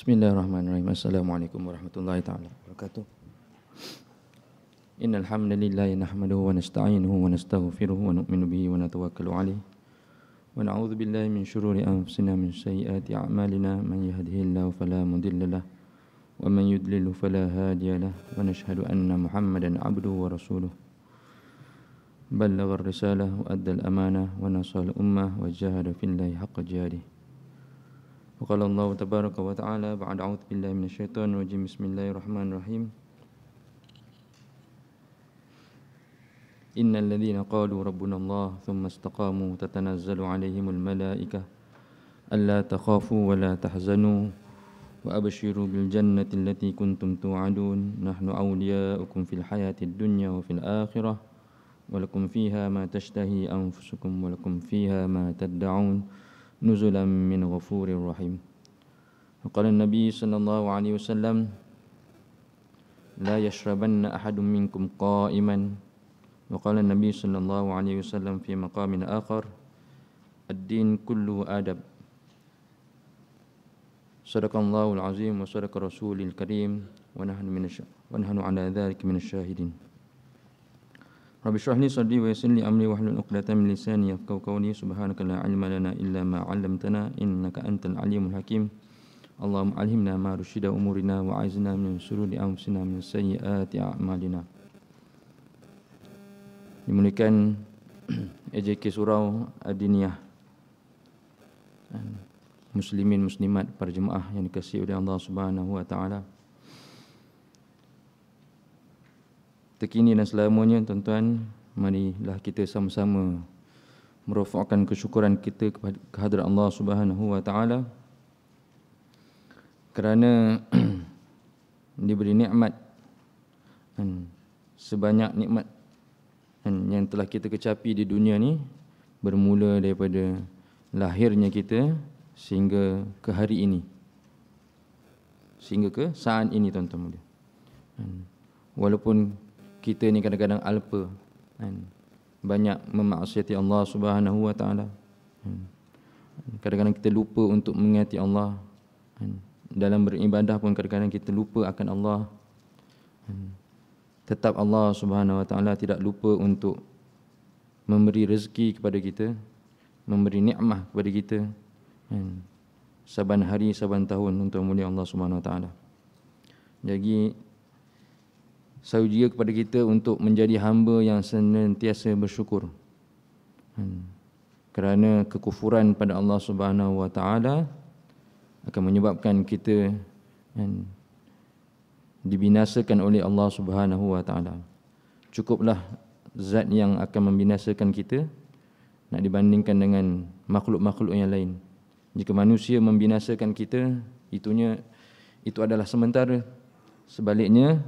Bismillahirrahmanirrahim. Assalamualaikum warahmatullahi taala wabarakatuh. Innal hamdalillah nahmaduhu wa nasta'inuhu wa nastaghfiruhu wa nu'minu bihi wa natawakkalu alayh. Wa na'udzu billahi min shururi anfusina min sayyiati a'malina man yahdihillahu fala mudilla lahu wa man yudlil fala hadiya lahu wa nashhadu anna Muhammadan 'abduhu wa rasuluh. بلغ الرسالة وأدى الأمانة ونصر الأمة وجاهد في الله حق جهاده وقال الله تبارك وتعالى بعد أعوذ بالله من الشيطان الرجيم بسم الله الرحمن الرحيم إن الذين قالوا ربنا الله ثم استقاموا تتنزل عليهم الملائكة ألا تخافوا ولا تحزنوا وأبشروا بالجنة التي كنتم توعدون نحن أولياؤكم في الحياة الدنيا وفي الآخرة ولكم فيها ما تشتهي أنفسكم ولكم فيها ما تدعون نزلا من غفور رحيم وقال النبي صلى الله عليه وسلم لا يشربن أحد منكم قائما وقال النبي صلى الله عليه وسلم في مقام آخر الدين كله آدب صدق الله العظيم وصدق رسول الكريم ونحن, من ونحن على ذلك من الشاهدين Rabbi syrahli sadri wa yassirli amri wa hlul 'uqdatam min lisani yafqahu qawli subhanaka la 'ilma lana illa ma 'allamtana innaka antal 'alimul hakim. Allahumma 'allimna ma rusyida umurina wa 'izna min syururi anfusina min sayyiati a'malina. Dimulakan AJK Surau Adiniyah Muslimin Muslimat para jemaah yang dikasihi oleh Allah Subhanahu wa taala. terkini dan selamanya tuan-tuan marilah kita sama-sama merofakkan kesyukuran kita kepada kehadrat Allah Subhanahu wa taala kerana diberi nikmat dan sebanyak nikmat yang telah kita kecapi di dunia ni bermula daripada lahirnya kita sehingga ke hari ini sehingga ke saat ini tuan-tuan mulia walaupun kita ni kadang-kadang alpa kan? banyak memaksiati Allah Subhanahu wa taala kan? kadang-kadang kita lupa untuk mengingati Allah kan? dalam beribadah pun kadang-kadang kita lupa akan Allah kan? tetap Allah Subhanahu wa taala tidak lupa untuk memberi rezeki kepada kita memberi nikmat kepada kita kan? saban hari saban tahun untuk mulia Allah Subhanahu wa taala jadi saya saujia kepada kita untuk menjadi hamba yang senantiasa bersyukur. Hmm. Kerana kekufuran pada Allah Subhanahu Wa Taala akan menyebabkan kita hmm, dibinasakan oleh Allah Subhanahu Wa Taala. Cukuplah zat yang akan membinasakan kita nak dibandingkan dengan makhluk-makhluk yang lain. Jika manusia membinasakan kita, itunya itu adalah sementara. Sebaliknya,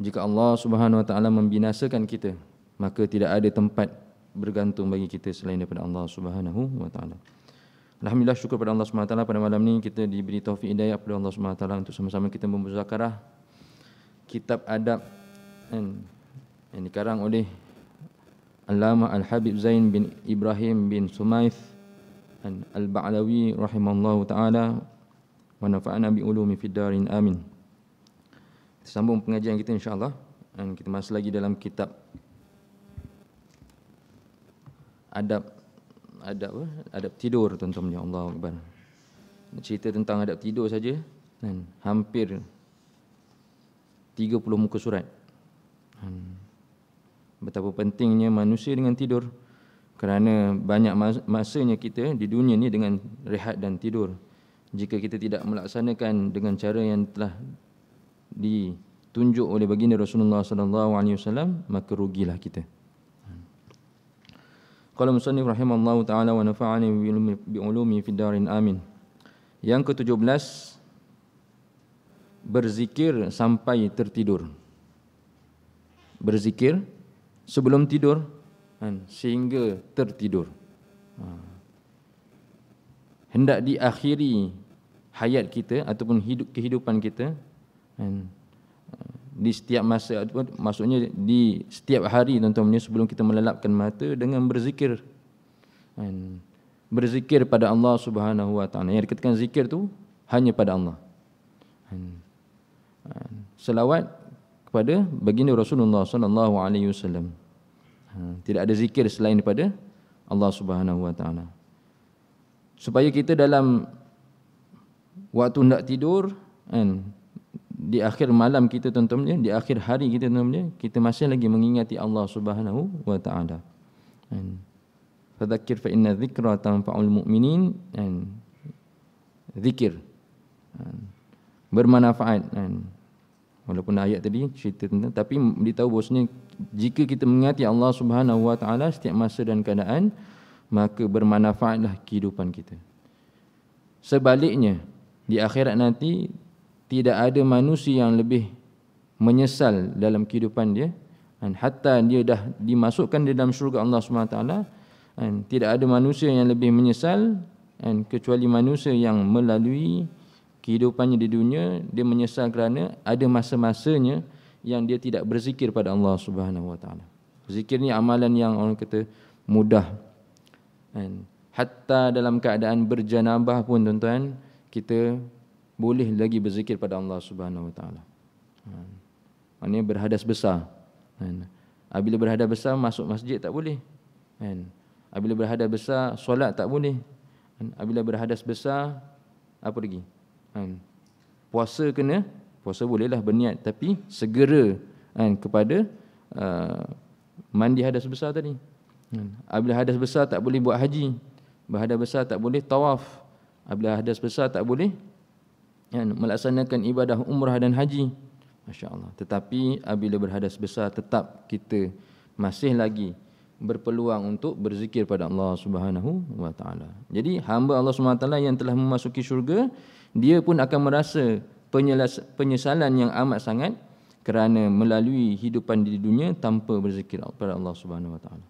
jika Allah Subhanahu Wa Taala membinasakan kita, maka tidak ada tempat bergantung bagi kita selain daripada Allah Subhanahu Wa Taala. Alhamdulillah syukur kepada Allah Subhanahu Wa Taala pada malam ini kita diberi taufiq hidayah oleh Allah Subhanahu Wa Taala untuk sama-sama kita membuzakarah kitab adab yang, yang dikarang oleh Alama Al Habib Zain bin Ibrahim bin Sumaith Al Ba'lawi rahimahullah taala wa nafa'ana bi ulumi fid darin amin sambung pengajian kita insyaAllah dan kita masih lagi dalam kitab adab adab apa? adab tidur tuan-tuan ya Allah Akbar cerita tentang adab tidur saja dan hampir 30 muka surat kan? betapa pentingnya manusia dengan tidur kerana banyak masanya kita di dunia ni dengan rehat dan tidur jika kita tidak melaksanakan dengan cara yang telah ditunjuk oleh baginda Rasulullah sallallahu alaihi wasallam maka rugilah kita. Qala musannif rahimallahu taala wa nafa'ani bi ulumi fid darin amin. Yang ke-17 berzikir sampai tertidur. Berzikir sebelum tidur kan, sehingga tertidur. Ha. Hendak diakhiri hayat kita ataupun hidup kehidupan kita kan? di setiap masa maksudnya di setiap hari tuan-tuan sebelum kita melelapkan mata dengan berzikir kan? berzikir pada Allah Subhanahu wa taala yang dikatakan zikir tu hanya pada Allah kan? selawat kepada baginda Rasulullah sallallahu alaihi wasallam ha, tidak ada zikir selain daripada Allah Subhanahu wa taala supaya kita dalam waktu nak tidur kan? di akhir malam kita tuan-tuan di akhir hari kita tuan-tuan kita masih lagi mengingati Allah Subhanahu wa taala. Kan. Fadzakir fa inna dzikra tanfa'ul mu'minin kan. Zikir. Kan. Bermanfaat kan. Walaupun ayat tadi cerita tentang tapi beritahu bosnya jika kita mengingati Allah Subhanahu wa taala setiap masa dan keadaan maka bermanfaatlah kehidupan kita. Sebaliknya di akhirat nanti tidak ada manusia yang lebih menyesal dalam kehidupan dia dan hatta dia dah dimasukkan dalam syurga Allah Subhanahu taala dan tidak ada manusia yang lebih menyesal dan kecuali manusia yang melalui kehidupannya di dunia dia menyesal kerana ada masa-masanya yang dia tidak berzikir pada Allah Subhanahu wa taala. Zikir ni amalan yang orang kata mudah. Dan hatta dalam keadaan berjanabah pun tuan-tuan kita boleh lagi berzikir pada Allah Subhanahu Wa Taala. Ini hmm. berhadas besar. Kan? berhadas besar masuk masjid tak boleh. Kan? berhadas besar solat tak boleh. Kan? berhadas besar apa lagi? Puasa kena, puasa bolehlah berniat tapi segera kepada uh, mandi hadas besar tadi. Kan? hadas besar tak boleh buat haji. Berhadas besar tak boleh tawaf. Bila hadas besar tak boleh kan, melaksanakan ibadah umrah dan haji. Masya Allah. Tetapi apabila berhadas besar tetap kita masih lagi berpeluang untuk berzikir pada Allah Subhanahu wa taala. Jadi hamba Allah Subhanahu wa taala yang telah memasuki syurga, dia pun akan merasa penyesalan yang amat sangat kerana melalui hidupan di dunia tanpa berzikir kepada Allah Subhanahu wa taala.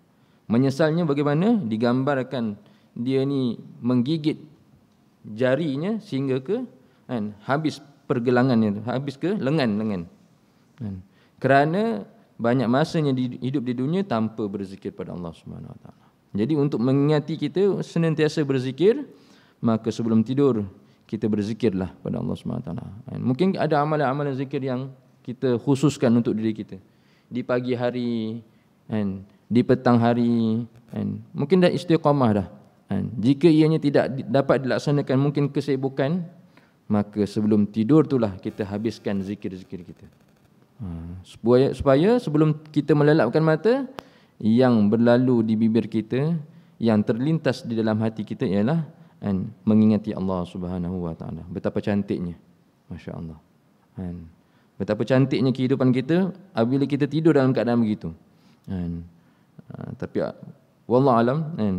Menyesalnya bagaimana digambarkan dia ni menggigit jarinya sehingga ke kan habis itu, habis ke lengan-lengan kan kerana banyak masa yang hidup di dunia tanpa berzikir pada Allah Subhanahu Wataala. jadi untuk mengingati kita senantiasa berzikir maka sebelum tidur kita berzikirlah pada Allah Subhanahu Wataala. kan mungkin ada amalan-amalan zikir yang kita khususkan untuk diri kita di pagi hari kan di petang hari kan mungkin dah istiqomah dah kan? jika ianya tidak dapat dilaksanakan mungkin kesibukan maka sebelum tidur itulah kita habiskan zikir-zikir kita. Ha. Supaya, supaya sebelum kita melalapkan mata, yang berlalu di bibir kita, yang terlintas di dalam hati kita ialah and, mengingati Allah Subhanahu Wa Betapa cantiknya, masya Allah. And, betapa cantiknya kehidupan kita apabila kita tidur dalam keadaan begitu. And, uh, ha, tapi, wallah alam, and,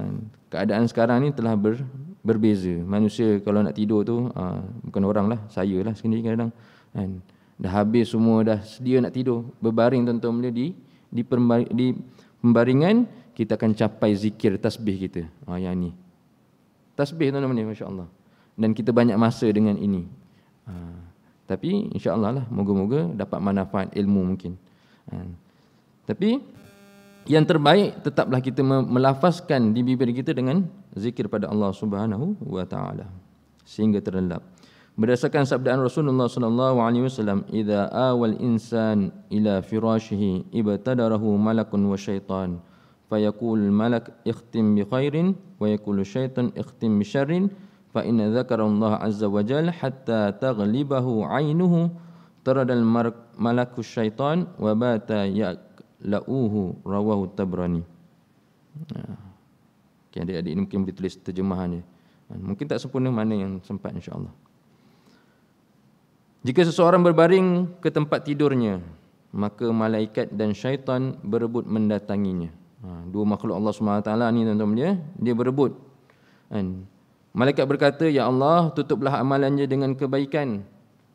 and, keadaan sekarang ini telah ber, berbeza. Manusia kalau nak tidur tu, uh, bukan orang lah, saya lah sendiri kadang. And dah habis semua, dah sedia nak tidur. Berbaring tuan-tuan mula di, di, di pembaringan, kita akan capai zikir tasbih kita. Uh, yang ni. Tasbih tuan-tuan mula, Masya Allah. Dan kita banyak masa dengan ini. Uh, tapi insya Allah lah, moga-moga dapat manfaat ilmu mungkin. Uh, Tapi yang terbaik tetaplah kita melafazkan di bibir kita dengan zikir pada Allah Subhanahu wa taala sehingga terendap. Berdasarkan sabdaan Rasulullah sallallahu alaihi wasallam, "Idza awal insan ila firashihi ibtadarahu malakun wa syaitan." Fayaqul malak ikhtim bi khairin wa yaqul syaitan ikhtim bi syarrin fa in dzakara Allah azza wa Jal hatta taghlibahu 'ainuhu taradal malaku syaitan wa bata ya' la'uhu rawahu tabrani. Okay, ya. adik-adik ini mungkin boleh tulis terjemahannya. Mungkin tak sempurna mana yang sempat insyaAllah. Jika seseorang berbaring ke tempat tidurnya, maka malaikat dan syaitan berebut mendatanginya. Ha, dua makhluk Allah SWT ni tuan-tuan dia, dia berebut. Kan? malaikat berkata, Ya Allah, tutuplah amalannya dengan kebaikan.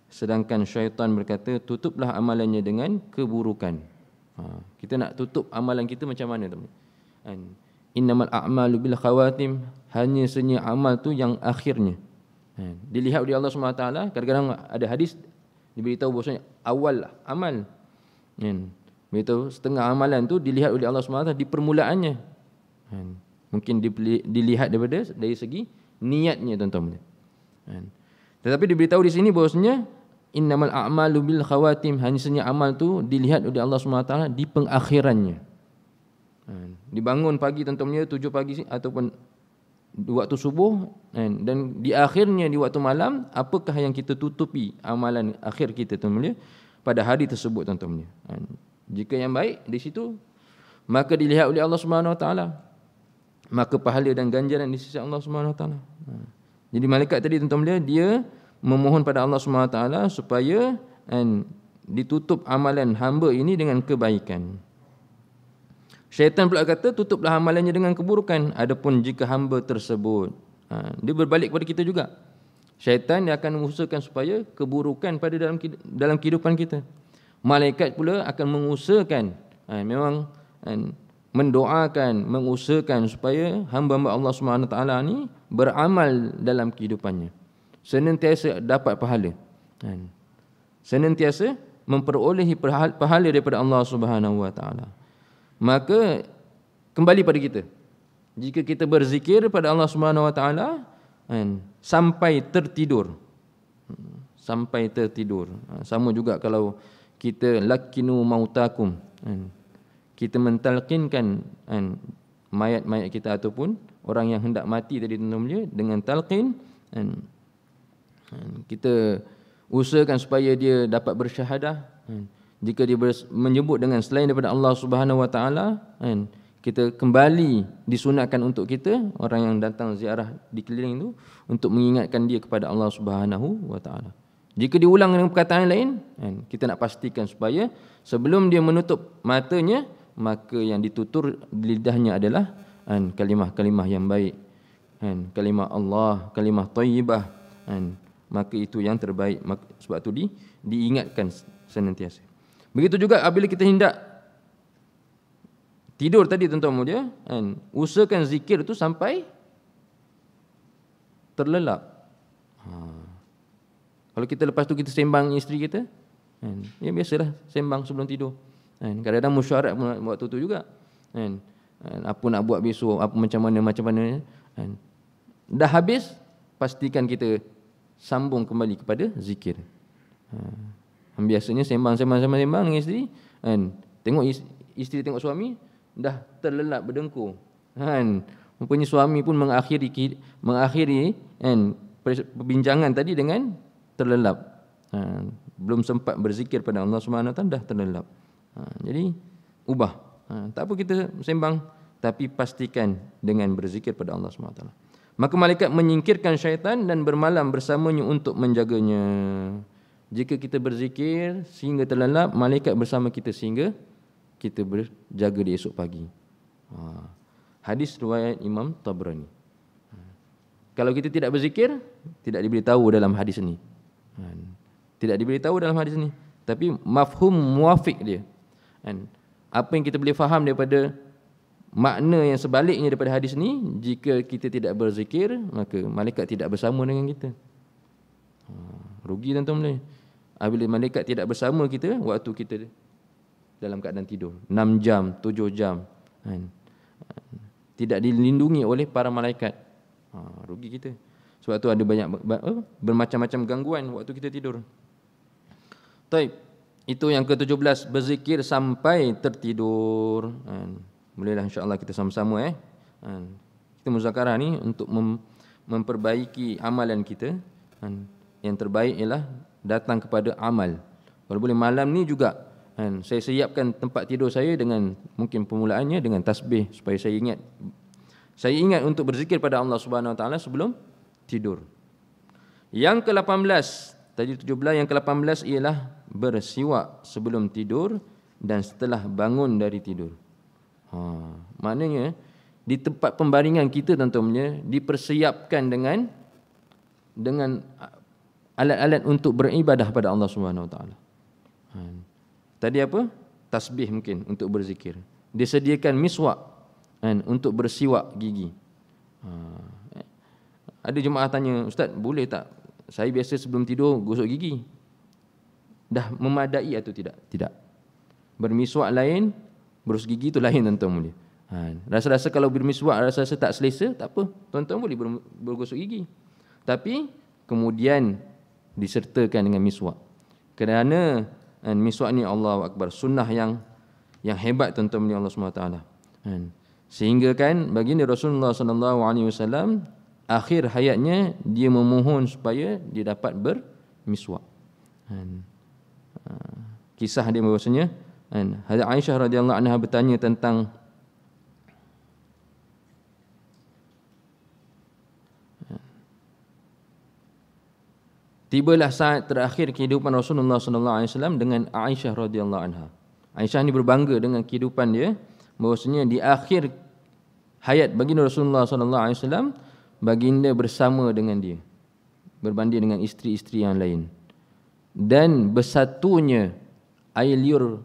Sedangkan syaitan berkata, tutuplah amalannya dengan keburukan. Ha, kita nak tutup amalan kita macam mana tu? Kan? Innamal a'malu bil khawatim hanya senya amal tu yang akhirnya. Kan? Dilihat oleh Allah Subhanahu taala kadang-kadang ada hadis diberitahu bahasanya awal lah, amal kan? Beritahu setengah amalan tu dilihat oleh Allah Subhanahu taala di permulaannya. Kan? Mungkin dilihat daripada dari segi niatnya tuan-tuan. Kan? Tetapi diberitahu di sini bahasanya innamal a'malu bil khawatim hanya amal tu dilihat oleh Allah Subhanahu SWT di pengakhirannya ha, dibangun pagi tentunya tujuh pagi ataupun di waktu subuh ha, dan di akhirnya di waktu malam apakah yang kita tutupi amalan akhir kita tentunya pada hari tersebut tentunya ha, jika yang baik di situ maka dilihat oleh Allah Subhanahu Wa Taala maka pahala dan ganjaran di sisi Allah Subhanahu Wa Taala jadi malaikat tadi tentunya dia memohon pada Allah SWT supaya and, ditutup amalan hamba ini dengan kebaikan. Syaitan pula kata tutuplah amalannya dengan keburukan. Adapun jika hamba tersebut. Ha, dia berbalik kepada kita juga. Syaitan dia akan mengusahakan supaya keburukan pada dalam dalam kehidupan kita. Malaikat pula akan mengusahakan. Ha, memang and, mendoakan, mengusahakan supaya hamba-hamba Allah SWT ini beramal dalam kehidupannya senantiasa dapat pahala kan senantiasa memperolehi pahala daripada Allah Subhanahu wa taala maka kembali pada kita jika kita berzikir pada Allah Subhanahu wa taala kan sampai tertidur sampai tertidur ha, sama juga kalau kita lakinu mautakum kan kita mentalkinkan kan mayat-mayat kita ataupun orang yang hendak mati tadi tuan dengan talqin kan. Hmm, kita usahakan supaya dia dapat bersyahadah. Hmm. Jika dia menyebut dengan selain daripada Allah Subhanahu Wa hmm, kita kembali disunatkan untuk kita orang yang datang ziarah di keliling itu untuk mengingatkan dia kepada Allah Subhanahu Wa Jika diulang dengan perkataan lain, kita nak pastikan supaya sebelum dia menutup matanya, maka yang ditutur lidahnya adalah kalimah-kalimah yang baik. Kalimah Allah, kalimah tayyibah maka itu yang terbaik sebab tu di, diingatkan senantiasa begitu juga apabila kita hendak tidur tadi tuan-tuan mulia kan usahakan zikir itu sampai terlelap ha. kalau kita lepas tu kita sembang isteri kita kan ya biasalah sembang sebelum tidur kan kadang-kadang musyarat waktu tu juga kan. kan apa nak buat besok apa macam mana macam mana kan dah habis pastikan kita sambung kembali kepada zikir. Ha. Biasanya sembang sembang sembang sembang dengan isteri kan. Tengok isteri tengok suami dah terlelap berdengkur. Kan. Rupanya suami pun mengakhiri mengakhiri kan perbincangan tadi dengan terlelap. Ha. belum sempat berzikir pada Allah Subhanahu taala dah terlelap. Ha. jadi ubah. Ha. tak apa kita sembang tapi pastikan dengan berzikir pada Allah Subhanahu taala. Maka malaikat menyingkirkan syaitan dan bermalam bersamanya untuk menjaganya. Jika kita berzikir sehingga terlalap, malaikat bersama kita sehingga kita berjaga di esok pagi. Ha. Hadis riwayat Imam Tabrani. Ha. Kalau kita tidak berzikir, tidak diberitahu dalam hadis ini. Ha. Tidak diberitahu dalam hadis ini. Tapi mafhum muafiq dia. Ha. Apa yang kita boleh faham daripada Makna yang sebaliknya daripada hadis ni, jika kita tidak berzikir, maka malaikat tidak bersama dengan kita. Ha, rugi tuan-tuan boleh. Bila malaikat tidak bersama kita, waktu kita dalam keadaan tidur. 6 jam, 7 jam. Kan? Tidak dilindungi oleh para malaikat. Ha, rugi kita. Sebab tu ada banyak bermacam-macam gangguan waktu kita tidur. Taib. Itu yang ke-17. Berzikir sampai tertidur. Tertidur. Kan? Bolehlah insyaAllah kita sama-sama eh. Kan. Kita muzakarah ni untuk mem- memperbaiki amalan kita. Kan. Yang terbaik ialah datang kepada amal. Kalau boleh malam ni juga kan, saya siapkan tempat tidur saya dengan mungkin permulaannya dengan tasbih supaya saya ingat saya ingat untuk berzikir pada Allah Subhanahu Wa sebelum tidur. Yang ke-18, tadi tujuh 17 yang ke-18 ialah bersiwak sebelum tidur dan setelah bangun dari tidur. Ha, maknanya di tempat pembaringan kita tentunya dipersiapkan dengan dengan alat-alat untuk beribadah pada Allah Subhanahu Wa Taala. Ha. Tadi apa? Tasbih mungkin untuk berzikir. Disediakan miswak kan, untuk bersiwak gigi. Ha. Ada jemaah tanya, Ustaz boleh tak? Saya biasa sebelum tidur gosok gigi. Dah memadai atau tidak? Tidak. Bermiswak lain, berus gigi tu lain tuan-tuan mulia. Ha, rasa-rasa kalau bermiswak rasa-rasa tak selesa, tak apa. Tuan-tuan boleh ber- bergosok gigi. Tapi kemudian disertakan dengan miswak. Kerana kan, miswak ni Allahu Akbar sunnah yang yang hebat tuan-tuan mulia Allah SWT Kan. Ha, sehingga kan baginda Rasulullah sallallahu alaihi wasallam akhir hayatnya dia memohon supaya dia dapat bermiswak. Ha, ha, kisah dia bahasanya dan Hadis Aisyah radhiyallahu anha bertanya tentang tiba lah saat terakhir kehidupan Rasulullah sallallahu alaihi wasallam dengan Aisyah radhiyallahu anha. Aisyah ini berbangga dengan kehidupan dia, bahwasanya di akhir hayat bagi Rasulullah sallallahu alaihi wasallam baginda bersama dengan dia berbanding dengan isteri-isteri yang lain dan bersatunya air liur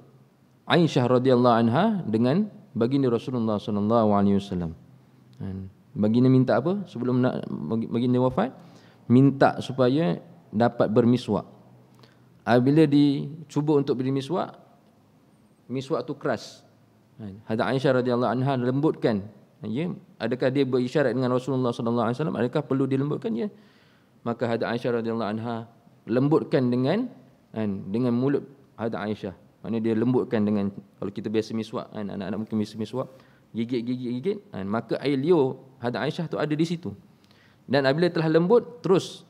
Aisyah radhiyallahu anha dengan baginda Rasulullah sallallahu alaihi wasallam. Kan? Baginda minta apa sebelum nak baginda wafat? Minta supaya dapat bermiswak. Apabila dicuba untuk bermiswak, miswak, miswak tu keras. Kan? Hadis Aisyah radhiyallahu anha lembutkan. Ya, adakah dia berisyarat dengan Rasulullah sallallahu alaihi wasallam? Adakah perlu dilembutkan ya? Maka hadis Aisyah radhiyallahu anha lembutkan dengan kan, dengan mulut hadis Aisyah Maksudnya dia lembutkan dengan kalau kita biasa miswak kan, anak-anak mungkin biasa miswak gigit gigit gigit maka air liur hadat Aisyah tu ada di situ. Dan apabila telah lembut terus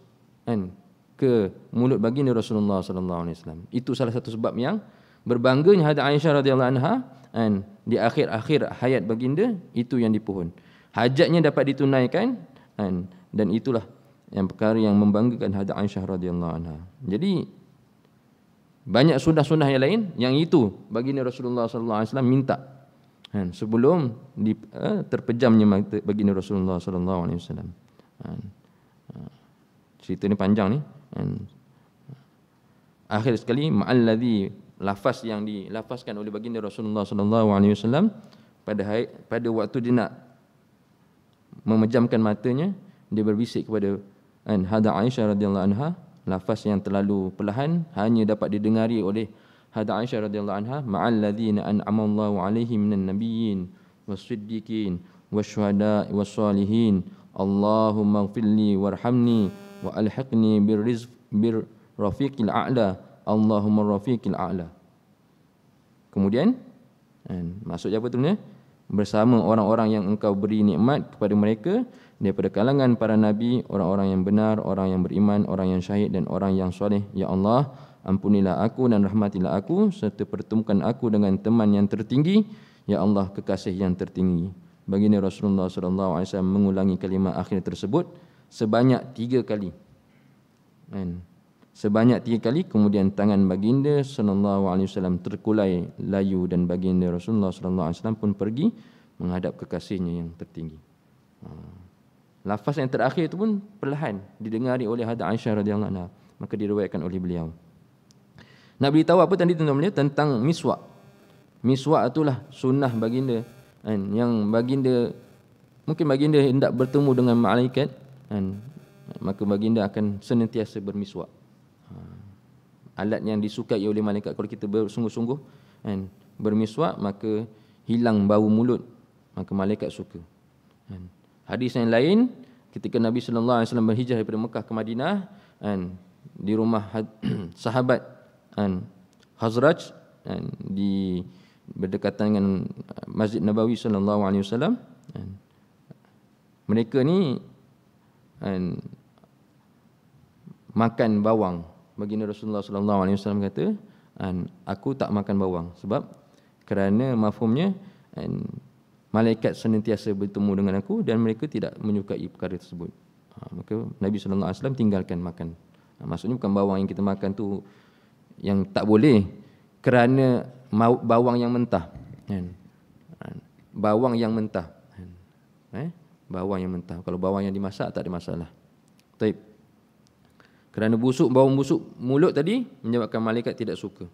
kan ke mulut baginda Rasulullah SAW. Itu salah satu sebab yang berbangganya hadat Aisyah radhiyallahu anha kan, di akhir-akhir hayat baginda itu yang dipohon. Hajatnya dapat ditunaikan kan, dan itulah yang perkara yang membanggakan hadat Aisyah radhiyallahu anha. Jadi banyak sunnah-sunnah yang lain yang itu bagi Nabi Rasulullah SAW minta sebelum di, eh, terpejamnya bagi Nabi Rasulullah SAW. alaihi ha. cerita ni panjang ni akhir sekali ma'allazi lafaz yang dilafazkan oleh bagi Nabi Rasulullah SAW pada hari, pada waktu dia nak memejamkan matanya dia berbisik kepada kan hada Aisyah radhiyallahu anha lafaz yang terlalu perlahan hanya dapat didengari oleh Hadza Aisyah radhiyallahu anha ma'al ladzina an'ama Allahu alaihim minan nabiyyin was-siddiqin wasyuhada'i was-salihin Allahumma ighfirli warhamni wa alhiqni birrizq bir rafiqil a'la Allahumma rafiqil a'la Kemudian maksudnya apa tu ni bersama orang-orang yang engkau beri nikmat kepada mereka daripada kalangan para nabi, orang-orang yang benar, orang yang beriman, orang yang syahid dan orang yang soleh. Ya Allah, ampunilah aku dan rahmatilah aku serta pertemukan aku dengan teman yang tertinggi. Ya Allah, kekasih yang tertinggi. Baginda Rasulullah SAW mengulangi kalimah akhir tersebut sebanyak tiga kali. Dan sebanyak tiga kali kemudian tangan baginda SAW terkulai layu dan baginda Rasulullah SAW pun pergi menghadap kekasihnya yang tertinggi. Ha. Lafaz yang terakhir itu pun perlahan didengari oleh Hadar Aisyah radhiyallahu anha. Maka diriwayatkan oleh beliau. Nak beritahu apa tadi tuan-tuan beliau tentang miswak. Miswak itulah sunnah baginda kan, yang baginda mungkin baginda hendak bertemu dengan malaikat kan, maka baginda akan senantiasa bermiswak. Ha. Alat yang disukai oleh malaikat kalau kita bersungguh-sungguh kan, bermiswak maka hilang bau mulut maka malaikat suka. Kan. Hadis yang lain ketika Nabi sallallahu alaihi wasallam berhijrah daripada Mekah ke Madinah dan di rumah sahabat dan Khazraj dan di berdekatan dengan uh, Masjid Nabawi sallallahu alaihi wasallam kan. mereka ni dan makan bawang baginda Rasulullah sallallahu alaihi wasallam kata dan aku tak makan bawang sebab kerana mafhumnya and, malaikat senantiasa bertemu dengan aku dan mereka tidak menyukai perkara tersebut. Ha, maka Nabi Sallallahu Alaihi Wasallam tinggalkan makan. Ha, maksudnya bukan bawang yang kita makan tu yang tak boleh kerana bawang yang mentah. Kan? Ha, bawang yang mentah. Kan? Eh? Bawang yang mentah. Kalau bawang yang dimasak tak ada masalah. Tapi Kerana busuk, bawang busuk mulut tadi menyebabkan malaikat tidak suka.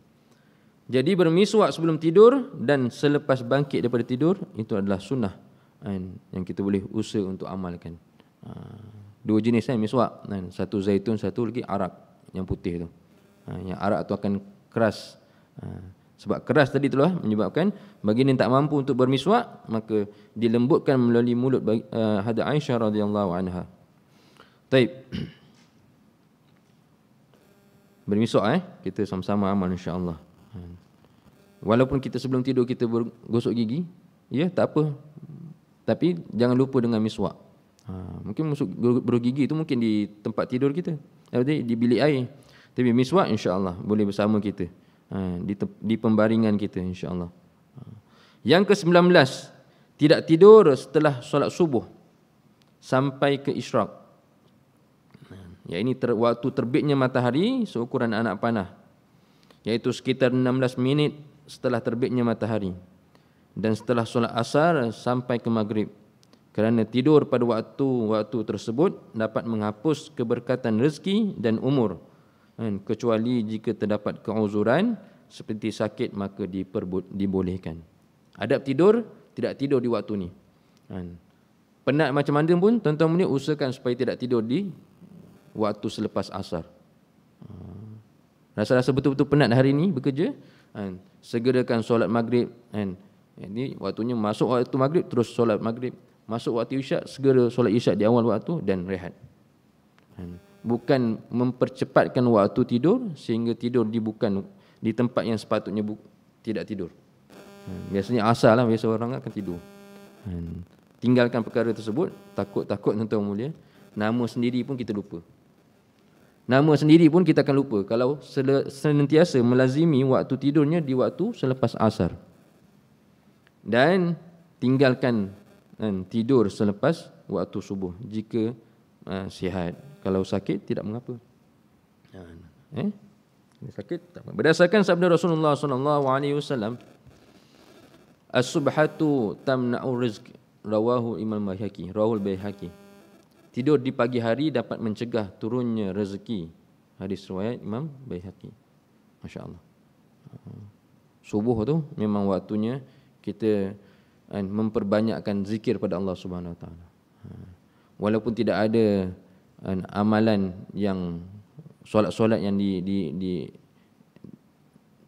Jadi bermiswak sebelum tidur dan selepas bangkit daripada tidur itu adalah sunnah kan, yang kita boleh usaha untuk amalkan. Ha, dua jenis kan miswak, kan, satu zaitun, satu lagi arak yang putih tu. Ha, yang arak tu akan keras. Ha, sebab keras tadi itulah menyebabkan bagi baginda tak mampu untuk bermiswak maka dilembutkan melalui mulut uh, hada Aisyah radhiyallahu anha. Baik. bermiswak eh kita sama-sama amal insya-Allah. Hmm. Walaupun kita sebelum tidur kita bergosok gigi, ya tak apa. Tapi jangan lupa dengan miswak. Ha, mungkin masuk berus gigi itu mungkin di tempat tidur kita. Jadi di bilik air. Tapi miswak insya-Allah boleh bersama kita. Ha, di, di pembaringan kita insya-Allah. Ha. Yang ke-19, tidak tidur setelah solat subuh sampai ke isyrak. Ha, ya ini ter, waktu terbitnya matahari seukuran anak panah. Yaitu sekitar 16 minit setelah terbitnya matahari dan setelah solat asar sampai ke maghrib kerana tidur pada waktu-waktu tersebut dapat menghapus keberkatan rezeki dan umur kan? kecuali jika terdapat keuzuran seperti sakit maka diperbut, dibolehkan adab tidur tidak tidur di waktu ni kan? penat macam mana pun tuan-tuan ni usahakan supaya tidak tidur di waktu selepas asar rasa-rasa betul-betul penat hari ini bekerja kan segerakan solat maghrib kan ini waktunya masuk waktu maghrib terus solat maghrib masuk waktu isyak segera solat isyak di awal waktu dan rehat kan bukan mempercepatkan waktu tidur sehingga tidur di bukan di tempat yang sepatutnya bu, tidak tidur kan. biasanya asal lah biasa orang akan tidur kan tinggalkan perkara tersebut takut-takut tuan-tuan mulia nama sendiri pun kita lupa Nama sendiri pun kita akan lupa kalau senantiasa melazimi waktu tidurnya di waktu selepas asar. Dan tinggalkan dan tidur selepas waktu subuh jika uh, sihat. Kalau sakit tidak mengapa. Ya, ya. Eh? Sakit tak apa. Berdasarkan sabda Rasulullah SAW, alaihi As-subhatu tamna'u rizq rawahu Imam Bayhaqi, rawahu Bayhaqi. Tidur di pagi hari dapat mencegah turunnya rezeki. Hadis riwayat Imam Baihaqi. Masya-Allah. Hmm. Subuh tu memang waktunya kita kan, memperbanyakkan zikir pada Allah Subhanahu Wa Taala. Hmm. Walaupun tidak ada kan, amalan yang solat-solat yang di, di, di,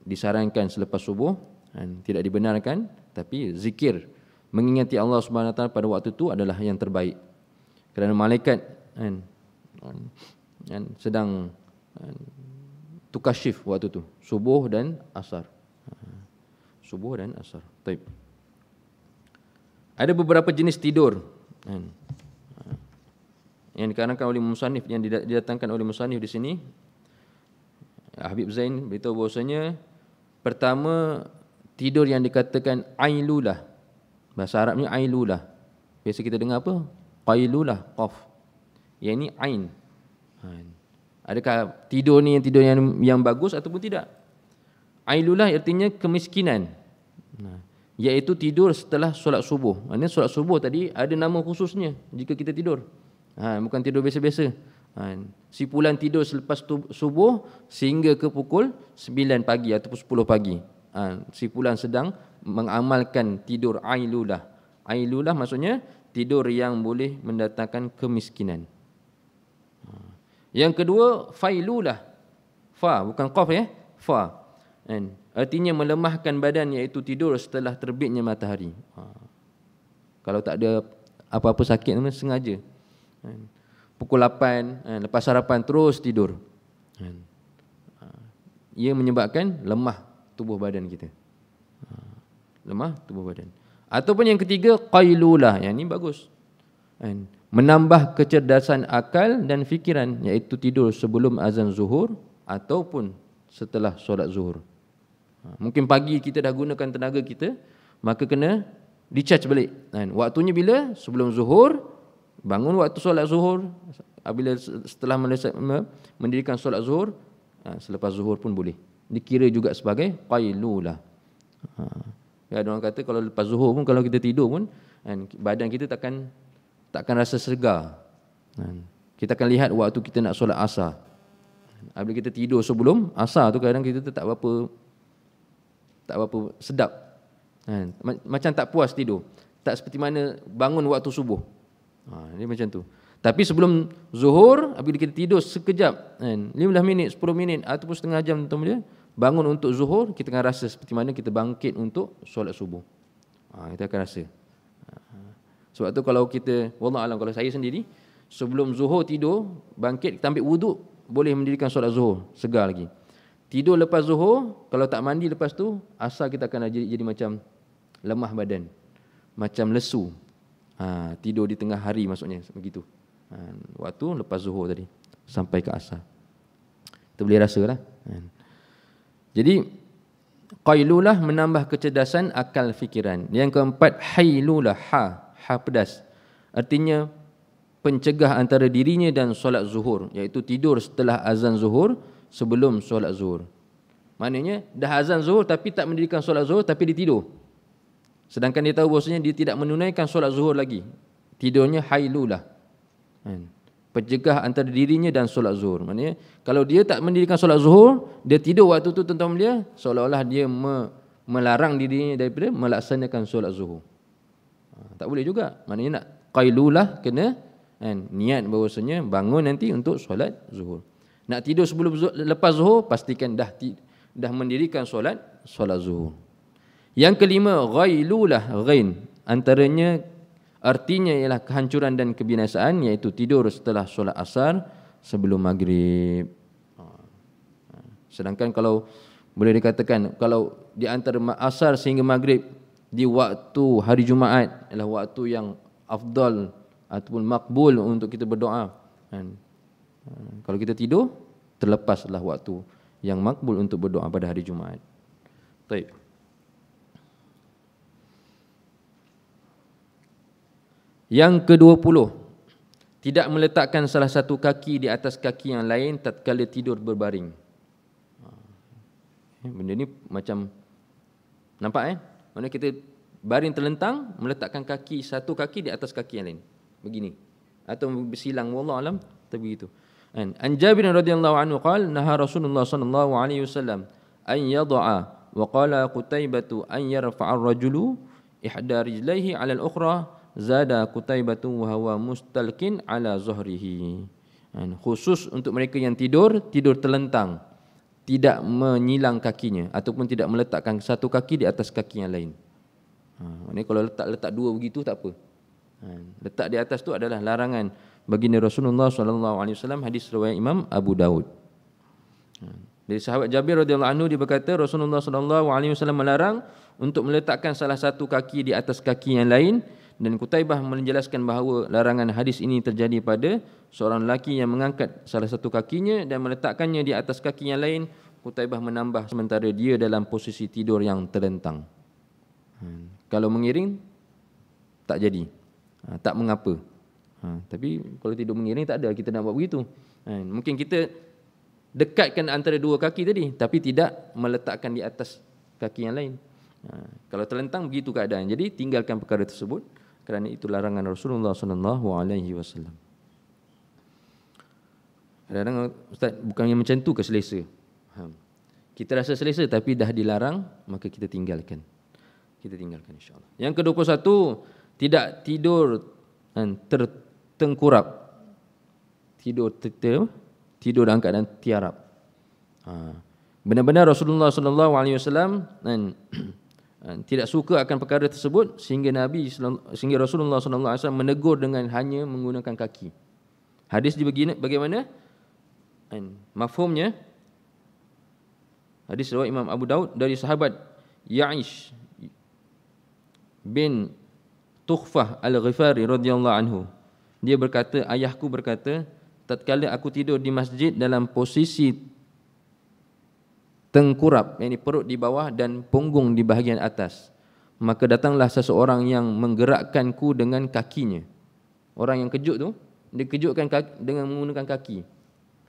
disarankan selepas subuh kan, tidak dibenarkan tapi zikir mengingati Allah Subhanahu Wa Taala pada waktu itu adalah yang terbaik kerana malaikat kan, kan, sedang kan, tukar shift waktu tu subuh dan asar subuh dan asar baik ada beberapa jenis tidur kan yang dikarenakan oleh musannif yang didatangkan oleh musannif di sini Habib Zain beritahu bahasanya pertama tidur yang dikatakan ailulah bahasa Arabnya ailulah biasa kita dengar apa qailulah qaf yang ini ain adakah tidur ni yang tidur yang yang bagus ataupun tidak ailulah artinya kemiskinan iaitu tidur setelah solat subuh Ini solat subuh tadi ada nama khususnya jika kita tidur ha, bukan tidur biasa-biasa ha, si pulan tidur selepas subuh sehingga ke pukul 9 pagi ataupun 10 pagi ha, si pulan sedang mengamalkan tidur ailulah ailulah maksudnya tidur yang boleh mendatangkan kemiskinan. Ha. Yang kedua, failulah. Fa, bukan qaf ya. Fa. And, artinya melemahkan badan iaitu tidur setelah terbitnya matahari. Ha. Kalau tak ada apa-apa sakit, sengaja. And, pukul 8, and, kan? lepas sarapan terus tidur. And, ha. Ia menyebabkan lemah tubuh badan kita. Ha. Lemah tubuh badan. Ataupun yang ketiga qailulah. Yang ini bagus. Kan? Menambah kecerdasan akal dan fikiran iaitu tidur sebelum azan zuhur ataupun setelah solat zuhur. Ha, mungkin pagi kita dah gunakan tenaga kita, maka kena di balik. Kan? Waktunya bila? Sebelum zuhur, bangun waktu solat zuhur. Bila setelah mendirikan solat zuhur, ha, selepas zuhur pun boleh. Dikira juga sebagai qailulah. Ha. Ya, ada orang kata kalau lepas zuhur pun kalau kita tidur pun kan, badan kita takkan takkan rasa segar. Kan. Kita akan lihat waktu kita nak solat asar. Apabila kita tidur sebelum asar tu kadang kita tak apa tak apa sedap. Kan. Macam tak puas tidur. Tak seperti mana bangun waktu subuh. Ha, ini macam tu. Tapi sebelum zuhur, apabila kita tidur sekejap, kan, 15 minit, 10 minit, ataupun setengah jam, tuan-tuan, bangun untuk zuhur kita akan rasa seperti mana kita bangkit untuk solat subuh ha, kita akan rasa ha, ha. sebab tu kalau kita wallah alam kalau saya sendiri sebelum zuhur tidur bangkit kita ambil wuduk boleh mendirikan solat zuhur segar lagi tidur lepas zuhur kalau tak mandi lepas tu asal kita akan jadi, jadi macam lemah badan macam lesu ha, tidur di tengah hari maksudnya begitu ha, waktu lepas zuhur tadi sampai ke asal kita boleh rasa lah ha. Jadi qailulah menambah kecerdasan akal fikiran. Yang keempat hailulah ha ha pedas. Artinya pencegah antara dirinya dan solat zuhur iaitu tidur setelah azan zuhur sebelum solat zuhur. Maknanya dah azan zuhur tapi tak mendirikan solat zuhur tapi dia tidur. Sedangkan dia tahu bahawasanya dia tidak menunaikan solat zuhur lagi. Tidurnya hailulah. Hmm pencegah antara dirinya dan solat zuhur. Maknanya kalau dia tak mendirikan solat zuhur, dia tidur waktu tu tentang dia seolah-olah dia me, melarang dirinya daripada melaksanakan solat zuhur. Ha, tak boleh juga. Maknanya nak qailulah kena kan, niat bahawasanya bangun nanti untuk solat zuhur. Nak tidur sebelum lepas zuhur, pastikan dah dah mendirikan solat solat zuhur. Yang kelima, ghailulah ghain. Antaranya Artinya ialah kehancuran dan kebinasaan iaitu tidur setelah solat asar sebelum maghrib. Ha. Sedangkan kalau boleh dikatakan kalau di antara asar sehingga maghrib di waktu hari Jumaat ialah waktu yang afdal ataupun makbul untuk kita berdoa. Kan? Ha. Kalau kita tidur, terlepaslah waktu yang makbul untuk berdoa pada hari Jumaat. Terima kasih. Yang ke-20 tidak meletakkan salah satu kaki di atas kaki yang lain tatkala tidur berbaring. Ha. Eh, benda ni macam nampak eh? Mana kita baring terlentang meletakkan kaki satu kaki di atas kaki yang lain. Begini. Atau bersilang wallah alam tapi begitu. Anjabin An Jabir radhiyallahu anhu qal Naha Rasulullah sallallahu alaihi wasallam an yada'a wa qala Qutaibah an yarfa'ar rajulu ihda rijlaihi 'ala al-ukhra zada kutaibatu wa huwa mustalkin ala zahrihi. Kan, khusus untuk mereka yang tidur, tidur terlentang. Tidak menyilang kakinya ataupun tidak meletakkan satu kaki di atas kaki yang lain. Ha, kalau letak letak dua begitu tak apa. Kan, letak di atas tu adalah larangan bagi Nabi Rasulullah sallallahu alaihi wasallam hadis riwayat Imam Abu Daud. Ha, dari sahabat Jabir radhiyallahu anhu dia berkata Rasulullah sallallahu alaihi wasallam melarang untuk meletakkan salah satu kaki di atas kaki yang lain dan Kutaibah menjelaskan bahawa larangan hadis ini terjadi pada seorang lelaki yang mengangkat salah satu kakinya dan meletakkannya di atas kaki yang lain Kutaibah menambah sementara dia dalam posisi tidur yang terlentang ha, kalau mengiring tak jadi ha, tak mengapa ha, tapi kalau tidur mengiring tak ada kita nak buat begitu mungkin kita dekatkan antara dua kaki tadi tapi tidak meletakkan di atas kaki yang lain kalau terlentang begitu keadaan jadi tinggalkan perkara tersebut kerana itu larangan Rasulullah sallallahu alaihi wasallam. Kadang-kadang ustaz bukan yang macam tu ke selesa. Ha. Kita rasa selesa tapi dah dilarang maka kita tinggalkan. Kita tinggalkan insya-Allah. Yang ke-21 tidak tidur dan ha, tertengkurap. Tidur tertidur tidur dalam keadaan tiarap. Ha. Benar-benar Rasulullah sallallahu alaihi wasallam dan Eh, tidak suka akan perkara tersebut sehingga Nabi sehingga Rasulullah SAW menegur dengan hanya menggunakan kaki. Hadis dibagina bagaimana? Dan eh, mafhumnya hadis riwayat Imam Abu Daud dari sahabat Ya'ish bin Tukhfah Al-Ghifari radhiyallahu anhu. Dia berkata, ayahku berkata, tatkala aku tidur di masjid dalam posisi tengkurap, yakni perut di bawah dan punggung di bahagian atas. Maka datanglah seseorang yang menggerakkanku dengan kakinya. Orang yang kejut tu, dia kejutkan kaki, dengan menggunakan kaki.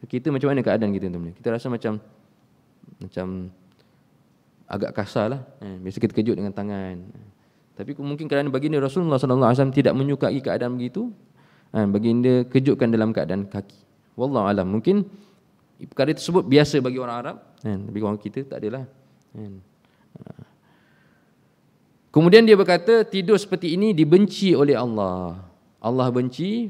Kita macam mana keadaan kita teman-teman? Kita rasa macam macam agak kasar lah. Ha, biasa kita kejut dengan tangan. Tapi mungkin kerana baginda Rasulullah SAW tidak menyukai keadaan begitu, ha, baginda kejutkan dalam keadaan kaki. Wallahualam, mungkin mungkin perkara tersebut biasa bagi orang Arab kan, tapi orang kita tak adalah kan. ah. kemudian dia berkata tidur seperti ini dibenci oleh Allah Allah benci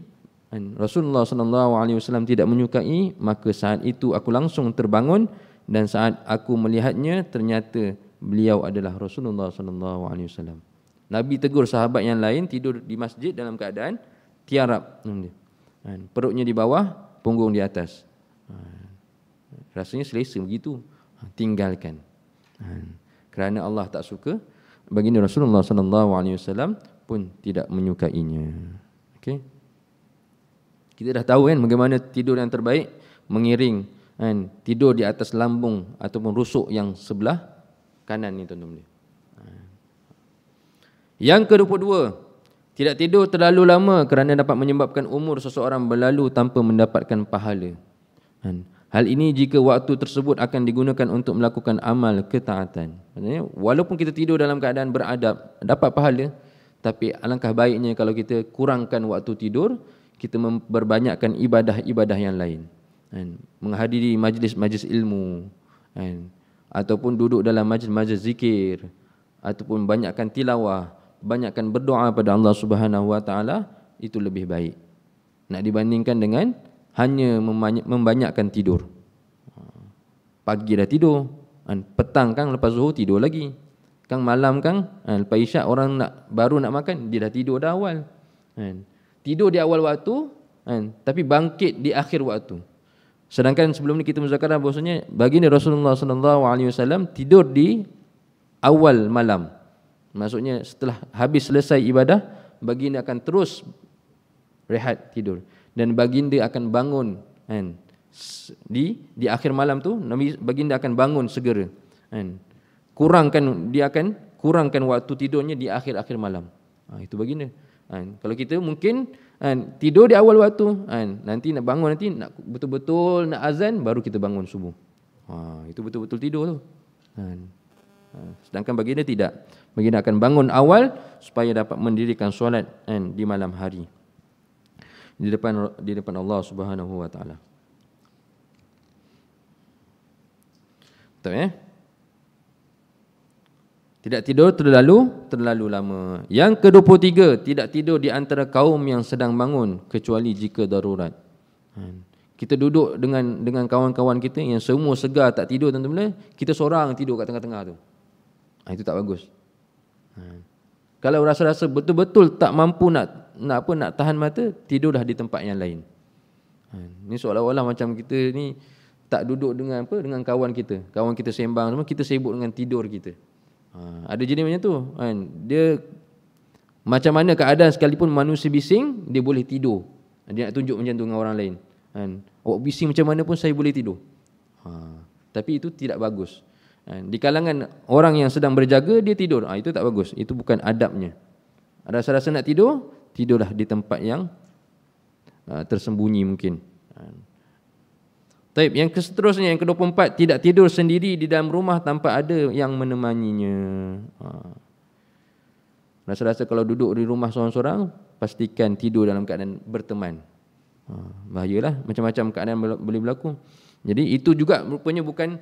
kan, Rasulullah SAW tidak menyukai maka saat itu aku langsung terbangun dan saat aku melihatnya ternyata beliau adalah Rasulullah SAW. Nabi tegur sahabat yang lain tidur di masjid dalam keadaan tiarap. Perutnya di bawah, punggung di atas. Ah rasanya selesa begitu ha, tinggalkan ha, kerana Allah tak suka baginda Rasulullah SAW pun tidak menyukainya Okay, kita dah tahu kan bagaimana tidur yang terbaik mengiring kan tidur di atas lambung ataupun rusuk yang sebelah kanan ni tuan-tuan ni ha. yang ke-22 tidak tidur terlalu lama kerana dapat menyebabkan umur seseorang berlalu tanpa mendapatkan pahala kan? Hal ini jika waktu tersebut akan digunakan untuk melakukan amal ketaatan. Maksudnya, walaupun kita tidur dalam keadaan beradab, dapat pahala. Tapi alangkah baiknya kalau kita kurangkan waktu tidur, kita memperbanyakkan ibadah-ibadah yang lain. Kan? Menghadiri majlis-majlis ilmu. Kan? Ataupun duduk dalam majlis-majlis zikir. Ataupun banyakkan tilawah. Banyakkan berdoa pada Allah Subhanahu Wa Taala, Itu lebih baik. Nak dibandingkan dengan hanya membanyakkan tidur pagi dah tidur dan petang kang lepas zuhur tidur lagi kang malam kan lepas isyak orang nak baru nak makan dia dah tidur dah awal kan tidur di awal waktu kan tapi bangkit di akhir waktu sedangkan sebelum ni kita muzakarah bahasanya bagi baginda Rasulullah sallallahu alaihi wasallam tidur di awal malam maksudnya setelah habis selesai ibadah bagi baginda akan terus rehat tidur dan baginda akan bangun kan di di akhir malam tu Nabi baginda akan bangun segera kan kurangkan dia akan kurangkan waktu tidurnya di akhir-akhir malam ha, itu baginda kan kalau kita mungkin kan tidur di awal waktu kan nanti nak bangun nanti nak betul-betul nak azan baru kita bangun subuh ha, itu betul-betul tidur tu kan sedangkan baginda tidak baginda akan bangun awal supaya dapat mendirikan solat kan di malam hari di depan di depan Allah Subhanahu wa taala. Betul ya? Tidak tidur terlalu terlalu lama. Yang ke-23, tidak tidur di antara kaum yang sedang bangun kecuali jika darurat. Kan? Kita duduk dengan dengan kawan-kawan kita yang semua segar tak tidur tuan-tuan, kita seorang tidur kat tengah-tengah tu. Ha, itu tak bagus. Ha. Kalau rasa-rasa betul-betul tak mampu nak nak apa nak tahan mata tidurlah di tempat yang lain ini ha, seolah-olah macam kita ni tak duduk dengan apa dengan kawan kita kawan kita sembang semua kita sibuk dengan tidur kita ha, ada jenis macam tu kan dia macam mana keadaan sekalipun manusia bising dia boleh tidur dia nak tunjuk macam tu dengan orang lain kan awak bising macam mana pun saya boleh tidur ha, tapi itu tidak bagus ha, di kalangan orang yang sedang berjaga dia tidur ha, itu tak bagus itu bukan adabnya rasa-rasa nak tidur tidurlah di tempat yang uh, tersembunyi mungkin. Kan. Taib, yang seterusnya, yang ke-24, tidak tidur sendiri di dalam rumah tanpa ada yang menemaninya. Ha. Rasa-rasa kalau duduk di rumah seorang-seorang, pastikan tidur dalam keadaan berteman. Ha, Bahayalah, macam-macam keadaan boleh berlaku. Jadi itu juga rupanya bukan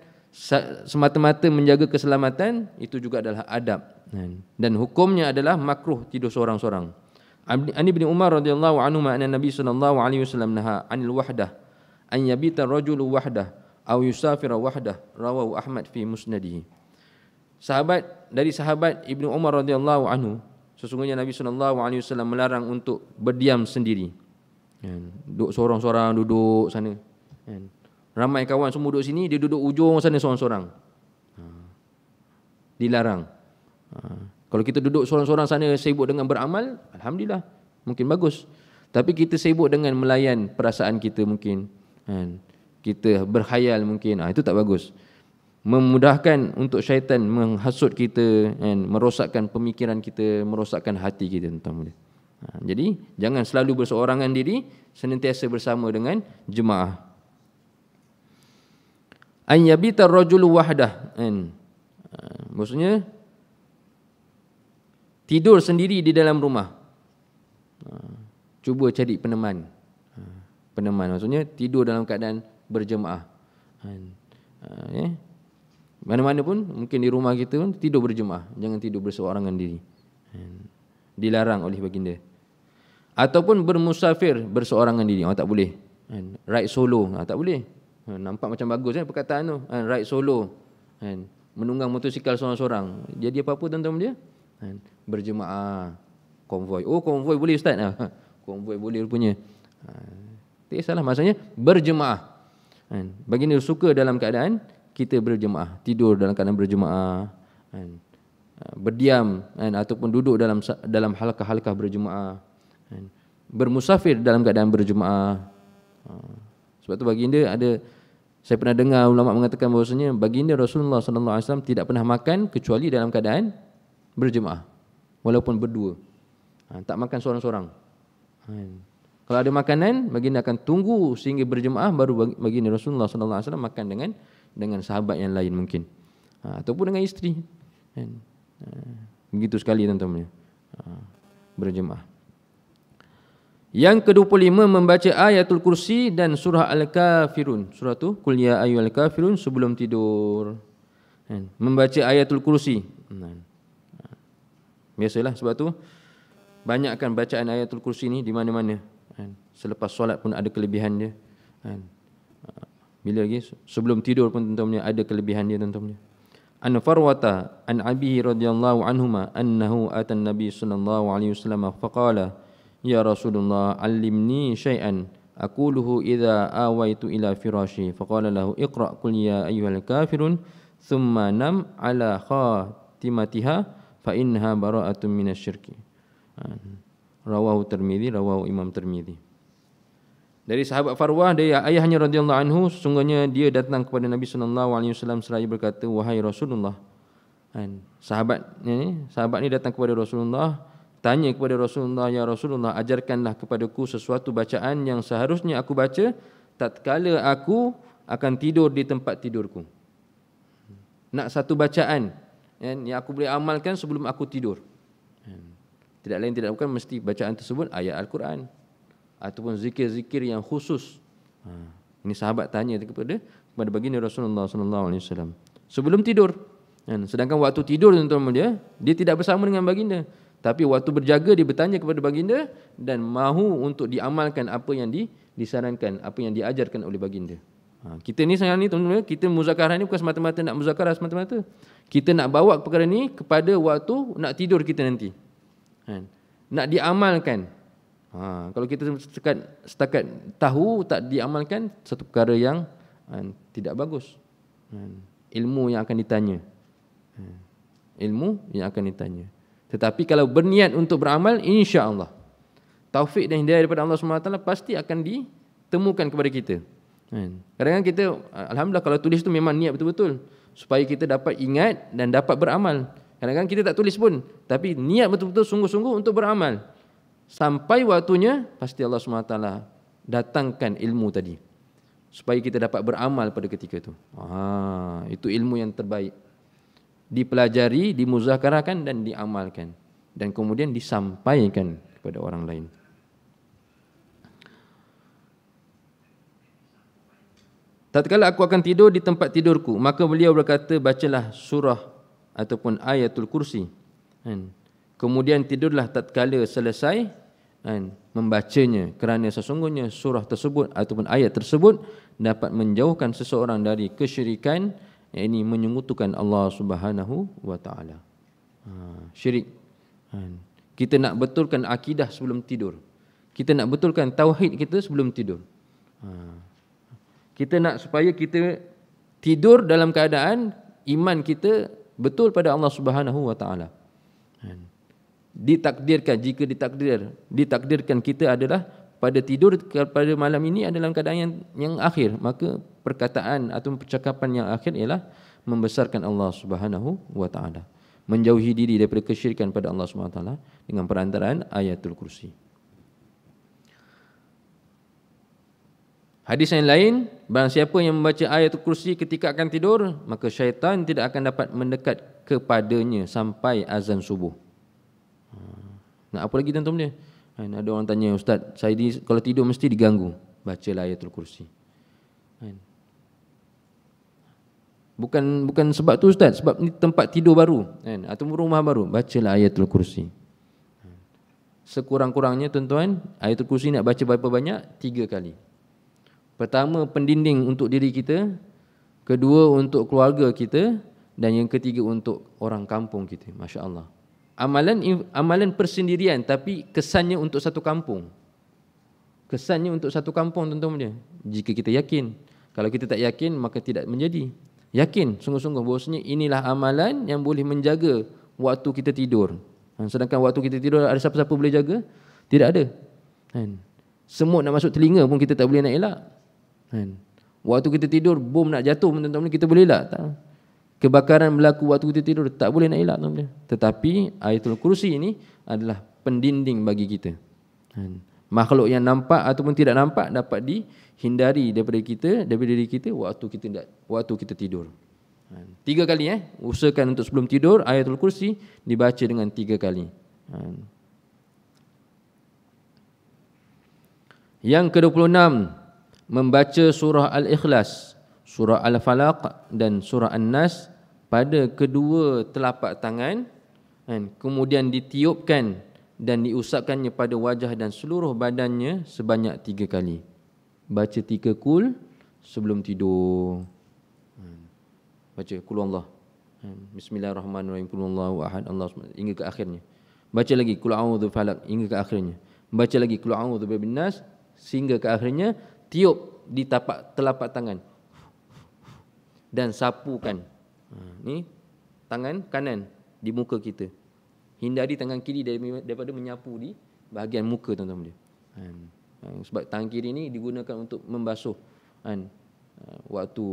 semata-mata menjaga keselamatan, itu juga adalah adab. Kan. Dan hukumnya adalah makruh tidur seorang-seorang. An Ibn Umar radhiyallahu anhu ma'ana Nabi sallallahu alaihi wasallam naha anil wahdah an yabita rajulu wahdah aw yusafira wahdah rawahu Ahmad fi musnadihi. Sahabat dari sahabat ibnu Umar radhiyallahu anhu sesungguhnya Nabi sallallahu alaihi wasallam melarang untuk berdiam sendiri. Kan, duduk seorang-seorang duduk sana. Kan. Ramai kawan semua duduk sini, dia duduk ujung sana seorang-seorang. Ha, dilarang. Ha, kalau kita duduk seorang-seorang sana sibuk dengan beramal, alhamdulillah, mungkin bagus. Tapi kita sibuk dengan melayan perasaan kita mungkin. Kan. Kita berkhayal mungkin, ah itu tak bagus. Memudahkan untuk syaitan menghasut kita, kan? merosakkan pemikiran kita, merosakkan hati kita tentang benda. Ha, jadi jangan selalu berseorangan diri Senantiasa bersama dengan jemaah An yabita rajul wahdah kan. ha, Maksudnya tidur sendiri di dalam rumah. Ha, cuba cari peneman. Ha, peneman maksudnya tidur dalam keadaan berjemaah. Ha, ya. Mana-mana pun mungkin di rumah kita pun tidur berjemaah. Jangan tidur berseorangan diri. Dilarang oleh baginda. Ataupun bermusafir berseorangan diri. Oh, tak boleh. Ride solo. Oh, tak boleh. Nampak macam bagus kan perkataan tu. Ride solo. Menunggang motosikal seorang-seorang. Jadi apa-apa tuan-tuan dia? Kan? berjemaah konvoi. Oh konvoi boleh ustaz? Ha, ha, konvoi boleh rupanya. Ha, tak kisahlah maksudnya berjemaah. Kan? Bagi Baginda suka dalam keadaan kita berjemaah. Tidur dalam keadaan berjemaah. Kan? Ha, berdiam kan? ataupun duduk dalam dalam halakah-halakah berjemaah. Kan? Bermusafir dalam keadaan berjemaah. Ha, sebab tu bagi baginda ada saya pernah dengar ulama mengatakan bahawasanya baginda Rasulullah SAW tidak pernah makan kecuali dalam keadaan berjemaah walaupun berdua ha, tak makan seorang-seorang ha. Kan? kalau ada makanan baginda akan tunggu sehingga berjemaah baru baginda Rasulullah sallallahu alaihi wasallam makan dengan dengan sahabat yang lain mungkin ha, ataupun dengan isteri ha. Kan? ha begitu sekali tuan-tuan ha, berjemaah yang ke-25 membaca ayatul kursi dan surah al-kafirun. Surah tu qul ya ayyuhal kafirun sebelum tidur. Ha, kan? Membaca ayatul kursi. Ha, Biasalah sebab tu banyakkan bacaan ayatul kursi ni di mana-mana. Kan? Selepas solat pun ada kelebihan dia. Kan? Ah, bila lagi sebelum tidur pun tentunya ada kelebihan dia tentunya. An Farwata an Abihi radhiyallahu anhuma annahu atan Nabi sallallahu alaihi wasallam faqala ya Rasulullah allimni syai'an aquluhu idza awaitu ila firashi faqala lahu iqra qul ya ayyuhal kafirun thumma nam ala khatimatiha fa inha bara'atun minasyirki ha. rawahu tirmizi rawahu imam tirmizi dari sahabat Farwah dia ayahnya radhiyallahu anhu sungguhnya dia datang kepada Nabi sallallahu alaihi wasallam seraya berkata wahai Rasulullah kan sahabat ni sahabat ni datang kepada Rasulullah tanya kepada Rasulullah ya Rasulullah ajarkanlah kepadaku sesuatu bacaan yang seharusnya aku baca tatkala aku akan tidur di tempat tidurku nak satu bacaan Kan? yang aku boleh amalkan sebelum aku tidur. Kan? Tidak lain tidak bukan mesti bacaan tersebut ayat Al-Quran ataupun zikir-zikir yang khusus. Ha. Ini sahabat tanya kepada kepada baginda Rasulullah SAW. Sebelum tidur. Kan? sedangkan waktu tidur tuan-tuan dia, dia tidak bersama dengan baginda. Tapi waktu berjaga dia bertanya kepada baginda dan mahu untuk diamalkan apa yang di, disarankan, apa yang diajarkan oleh baginda. Ha, kita ni sekarang ni tuan-tuan kita muzakarah ni bukan semata-mata nak muzakarah semata-mata. Kita nak bawa perkara ni kepada waktu nak tidur kita nanti. Kan? Nak diamalkan. Ha, kalau kita setakat, setakat tahu tak diamalkan satu perkara yang kan, tidak bagus. Kan? Ilmu yang akan ditanya. Kan? Ilmu yang akan ditanya. Tetapi kalau berniat untuk beramal insya-Allah taufik dan hidayah daripada Allah Subhanahu pasti akan ditemukan kepada kita. Kan? Kadang-kadang kita ah, Alhamdulillah kalau tulis tu memang niat betul-betul Supaya kita dapat ingat dan dapat beramal Kadang-kadang kita tak tulis pun Tapi niat betul-betul sungguh-sungguh untuk beramal Sampai waktunya Pasti Allah SWT datangkan ilmu tadi Supaya kita dapat beramal pada ketika itu ah, Itu ilmu yang terbaik Dipelajari, dimuzakarakan dan diamalkan Dan kemudian disampaikan kepada orang lain Tatkala aku akan tidur di tempat tidurku, maka beliau berkata, bacalah surah ataupun ayatul kursi. Kan? Kemudian tidurlah tatkala selesai kan? membacanya kerana sesungguhnya surah tersebut ataupun ayat tersebut dapat menjauhkan seseorang dari kesyirikan yang ini menyungutkan Allah Subhanahu wa taala. Ha, syirik. Kan? Kita nak betulkan akidah sebelum tidur. Kita nak betulkan tauhid kita sebelum tidur. Ha, kita nak supaya kita tidur dalam keadaan iman kita betul pada Allah Subhanahu wa taala. Kan? Ditakdirkan jika ditakdir, ditakdirkan kita adalah pada tidur pada malam ini adalah keadaan yang, yang akhir, maka perkataan atau percakapan yang akhir ialah membesarkan Allah Subhanahu wa taala. Menjauhi diri daripada kesyirikan pada Allah Subhanahu wa taala dengan perantaraan ayatul kursi. Hadis yang lain, barang siapa yang membaca ayat kursi ketika akan tidur, maka syaitan tidak akan dapat mendekat kepadanya sampai azan subuh. Hmm. Nak apa lagi tuan-tuan dia? Ha, kan, ada orang tanya, Ustaz, saya di, kalau tidur mesti diganggu. Baca ayat lah ayatul kursi. Kan. Bukan bukan sebab tu Ustaz, sebab ni tempat tidur baru. Kan, ha, atau rumah baru, baca lah ayatul kursi. Sekurang-kurangnya tuan-tuan, ayatul kursi nak baca berapa banyak? Tiga kali. Pertama pendinding untuk diri kita, kedua untuk keluarga kita dan yang ketiga untuk orang kampung kita. Masya-Allah. Amalan amalan persendirian tapi kesannya untuk satu kampung. Kesannya untuk satu kampung tuan Jika kita yakin, kalau kita tak yakin maka tidak menjadi. Yakin sungguh-sungguh bahawasanya inilah amalan yang boleh menjaga waktu kita tidur. Ha, sedangkan waktu kita tidur ada siapa-siapa boleh jaga? Tidak ada. Kan? Semut nak masuk telinga pun kita tak boleh nak elak. Kan? Waktu kita tidur, bom nak jatuh, tuan-tuan, kita boleh elak tak? Kebakaran berlaku waktu kita tidur, tak boleh nak elak, tuan-tuan. Tetapi ayatul kursi ini adalah pendinding bagi kita. Kan? Makhluk yang nampak ataupun tidak nampak dapat dihindari daripada kita, daripada diri kita waktu kita tidak, waktu kita tidur. Kan? Tiga kali eh, usahakan untuk sebelum tidur ayatul kursi dibaca dengan tiga kali. Kan? Yang ke-26, membaca surah Al-Ikhlas, surah Al-Falaq dan surah An-Nas pada kedua telapak tangan dan kemudian ditiupkan dan diusapkannya pada wajah dan seluruh badannya sebanyak tiga kali. Baca tiga kul sebelum tidur. Hmm. Baca kul hmm. Allah. Bismillahirrahmanirrahim. Kul Allah wa'ahad Allah. Hingga ke akhirnya. Baca lagi kul a'udhu falak. Hingga ke akhirnya. Baca lagi kul a'udhu bin nas. Sehingga ke akhirnya tiup di tapak telapak tangan dan sapukan ha, ni tangan kanan di muka kita hindari tangan kiri daripada menyapu di bahagian muka tuan-tuan dia kan? ha, sebab tangan kiri ni digunakan untuk membasuh kan ha, waktu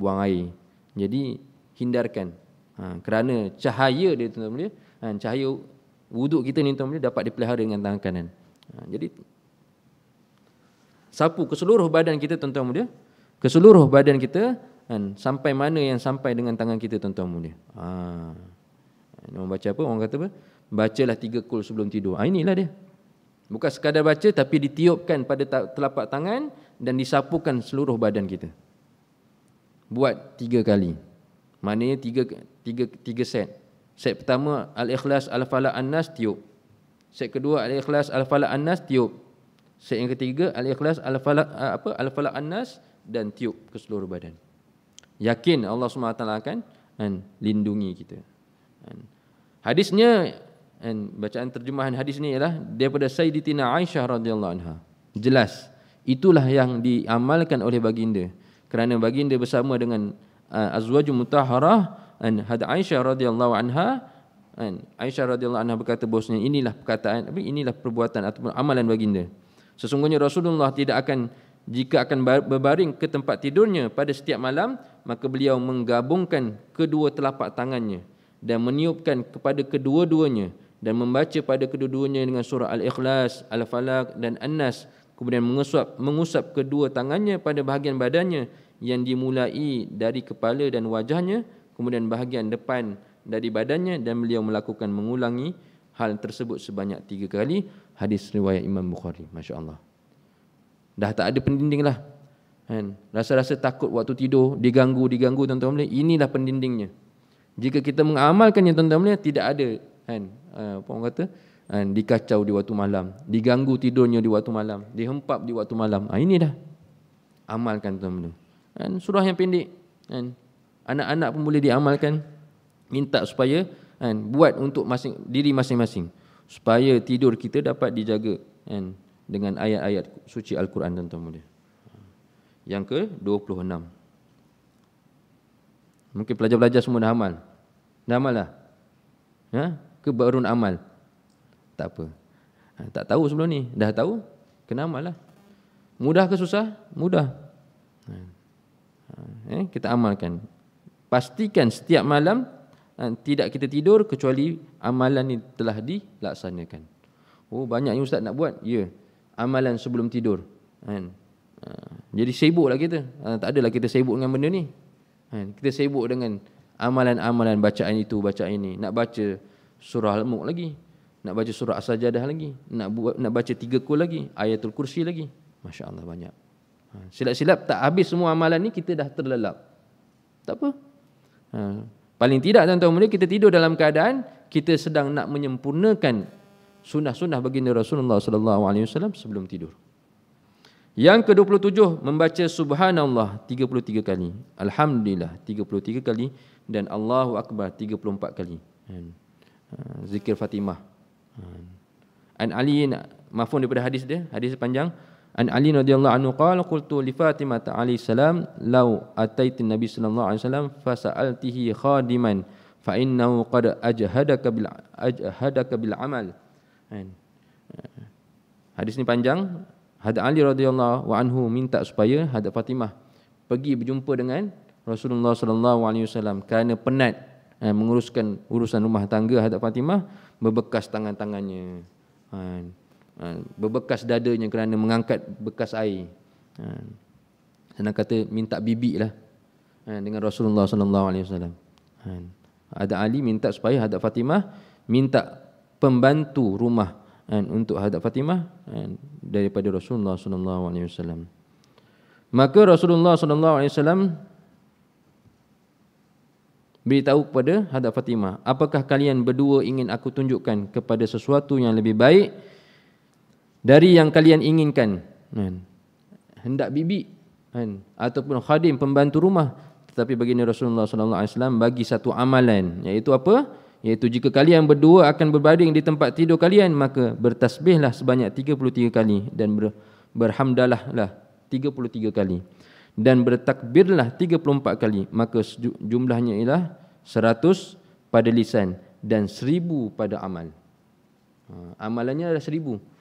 buang air jadi hindarkan kerana cahaya dia tuan-tuan dia kan? cahaya wuduk kita ni tuan-tuan dapat dipelihara dengan tangan kanan jadi sapu ke seluruh badan kita tuan-tuan mulia ke seluruh badan kita kan sampai mana yang sampai dengan tangan kita tuan-tuan mulia ha orang baca apa orang kata apa bacalah tiga kul sebelum tidur ha, inilah dia bukan sekadar baca tapi ditiupkan pada telapak tangan dan disapukan seluruh badan kita buat tiga kali maknanya tiga tiga tiga set set pertama al-ikhlas al-falaq an-nas tiup set kedua al-ikhlas al-falaq an-nas tiup Set yang ketiga al-ikhlas al-falaq eh, apa al-falaq annas dan tiup ke seluruh badan. Yakin Allah SWT akan dan lindungi kita. Dan hadisnya dan bacaan terjemahan hadis ni ialah daripada Sayyidatina Aisyah radhiyallahu anha. Jelas itulah yang diamalkan oleh baginda kerana baginda bersama dengan uh, azwaju mutahharah dan had Aisyah radhiyallahu anha dan Aisyah radhiyallahu anha berkata bosnya inilah perkataan inilah perbuatan atau amalan baginda. Sesungguhnya Rasulullah tidak akan jika akan berbaring ke tempat tidurnya pada setiap malam, maka beliau menggabungkan kedua telapak tangannya dan meniupkan kepada kedua-duanya dan membaca pada kedua-duanya dengan surah Al-Ikhlas, Al-Falaq dan An-Nas kemudian mengusap, mengusap kedua tangannya pada bahagian badannya yang dimulai dari kepala dan wajahnya kemudian bahagian depan dari badannya dan beliau melakukan mengulangi hal tersebut sebanyak tiga kali hadis riwayat Imam Bukhari Masya Allah dah tak ada pendinding lah kan? rasa-rasa takut waktu tidur diganggu diganggu tuan-tuan boleh inilah pendindingnya jika kita mengamalkannya tuan-tuan boleh tidak ada kan ah, apa orang kata kan? dikacau di waktu malam diganggu tidurnya di waktu malam dihempap di waktu malam ha, ini dah amalkan tuan-tuan boleh kan? surah yang pendek kan? anak-anak pun boleh diamalkan minta supaya kan? buat untuk masing, diri masing-masing supaya tidur kita dapat dijaga kan dengan ayat-ayat suci al-Quran tuan-tuan Yang ke-26. Mungkin pelajar-pelajar semua dah amal. Dah amal dah. Ya, ke baru amal. Tak apa. Ha, tak tahu sebelum ni, dah tahu kena amal lah. Mudah ke susah? Mudah. Ha. Eh, kita amalkan. Pastikan setiap malam Eh, tidak kita tidur kecuali amalan ini telah dilaksanakan. Oh banyak yang ustaz nak buat. Ya. Amalan sebelum tidur. Kan. Ha, jadi sibuklah kita. Ha, tak adalah kita sibuk dengan benda ni. Kan. Kita sibuk dengan amalan-amalan bacaan itu, bacaan ini. Nak baca surah Al-Mulk lagi. Nak baca surah As-Sajdah lagi. Nak buat nak baca tiga kul lagi, ayatul kursi lagi. Masya-Allah banyak. Silap-silap tak habis semua amalan ni kita dah terlelap. Tak apa. Paling tidak tuan-tuan mulia kita tidur dalam keadaan kita sedang nak menyempurnakan sunnah-sunnah bagi Nabi Rasulullah sallallahu alaihi wasallam sebelum tidur. Yang ke-27 membaca subhanallah 33 kali, alhamdulillah 33 kali dan Allahu akbar 34 kali. Kan? Ha, zikir Fatimah. Ha. An Ali mafhum daripada hadis dia, hadis panjang An Ali radhiyallahu anhu qala qultu li Fatimah alaihi salam law ataita Nabi sallallahu alaihi wasallam fasaltihi khadiman fa innahu qad ajhadaka bil ajhadaka bil amal. Kan? Hadis ni panjang. Had Ali radhiyallahu anhu minta supaya hadis Fatimah pergi berjumpa dengan Rasulullah sallallahu alaihi wasallam kerana penat eh, menguruskan urusan rumah tangga hadis Fatimah berbekas tangan-tangannya. Kan? Ha, berbekas dadanya kerana mengangkat bekas air. Ha, senang kata minta bibik lah ha, dengan Rasulullah SAW. Ada Ali minta supaya hadap Fatimah minta pembantu rumah untuk hadap Fatimah daripada Rasulullah SAW. Maka Rasulullah SAW beritahu kepada hadap Fatimah, apakah kalian berdua ingin aku tunjukkan kepada sesuatu yang lebih baik? dari yang kalian inginkan kan hendak bibi kan ataupun khadim pembantu rumah tetapi bagi Nabi Rasulullah sallallahu alaihi wasallam bagi satu amalan iaitu apa iaitu jika kalian berdua akan berbaring di tempat tidur kalian maka bertasbihlah sebanyak 33 kali dan ber, berhamdalahlah 33 kali dan bertakbirlah 34 kali maka jumlahnya ialah 100 pada lisan dan 1000 pada amal ha, amalannya adalah 1000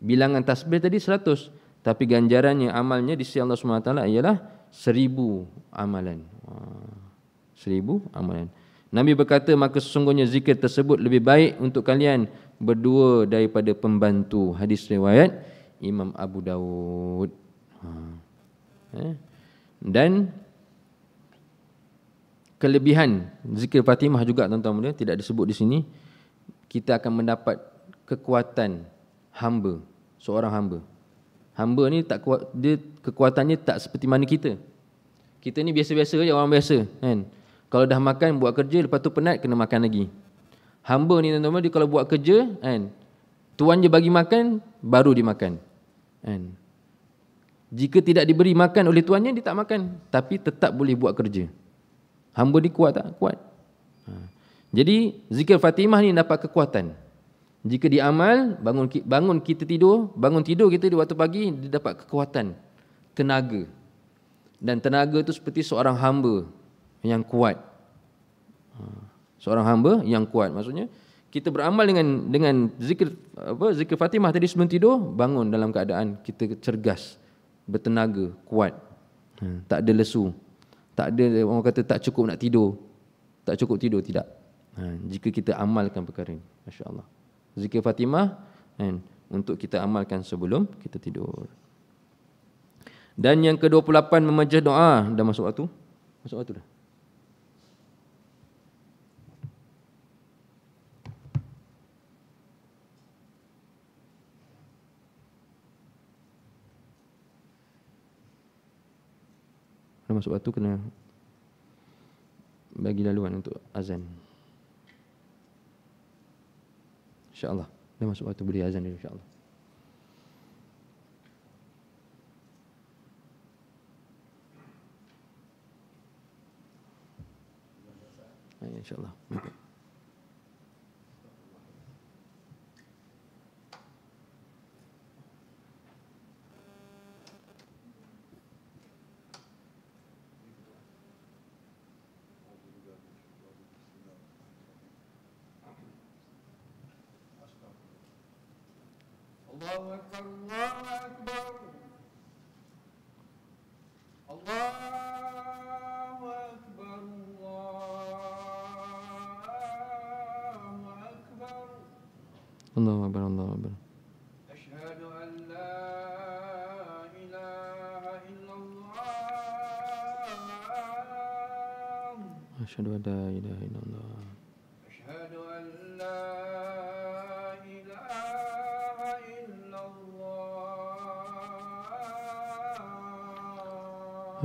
bilangan tasbih tadi 100 tapi ganjarannya amalnya di sisi Allah SWT ialah seribu amalan ah, seribu amalan Nabi berkata maka sesungguhnya zikir tersebut lebih baik untuk kalian berdua daripada pembantu hadis riwayat Imam Abu Dawud ah, eh. dan kelebihan zikir Fatimah juga tuan-tuan tidak disebut di sini kita akan mendapat kekuatan hamba seorang hamba hamba ni tak kuat dia kekuatannya tak seperti mana kita kita ni biasa-biasa je orang biasa kan kalau dah makan buat kerja lepas tu penat kena makan lagi hamba ni tuan-tuan dia kalau buat kerja kan tuan dia bagi makan baru dia makan kan jika tidak diberi makan oleh tuannya dia tak makan tapi tetap boleh buat kerja hamba ni kuat tak kuat ha. jadi zikir fatimah ni dapat kekuatan jika diamal, bangun bangun kita tidur, bangun tidur kita di waktu pagi dia dapat kekuatan, tenaga. Dan tenaga itu seperti seorang hamba yang kuat. Ha, seorang hamba yang kuat maksudnya kita beramal dengan dengan zikir apa zikir Fatimah tadi sebelum tidur, bangun dalam keadaan kita cergas, bertenaga, kuat. Ha, tak ada lesu. Tak ada orang kata tak cukup nak tidur. Tak cukup tidur tidak. Ha, jika kita amalkan perkara ini. Masya Allah zikir Fatimah kan, untuk kita amalkan sebelum kita tidur. Dan yang ke-28 memejah doa dah masuk waktu. Masuk waktu dah. Dah masuk waktu kena bagi laluan untuk azan. InsyaAllah. Dia masuk waktu beri azan dia insyaAllah. Ya, insyaAllah. الله أكبر الله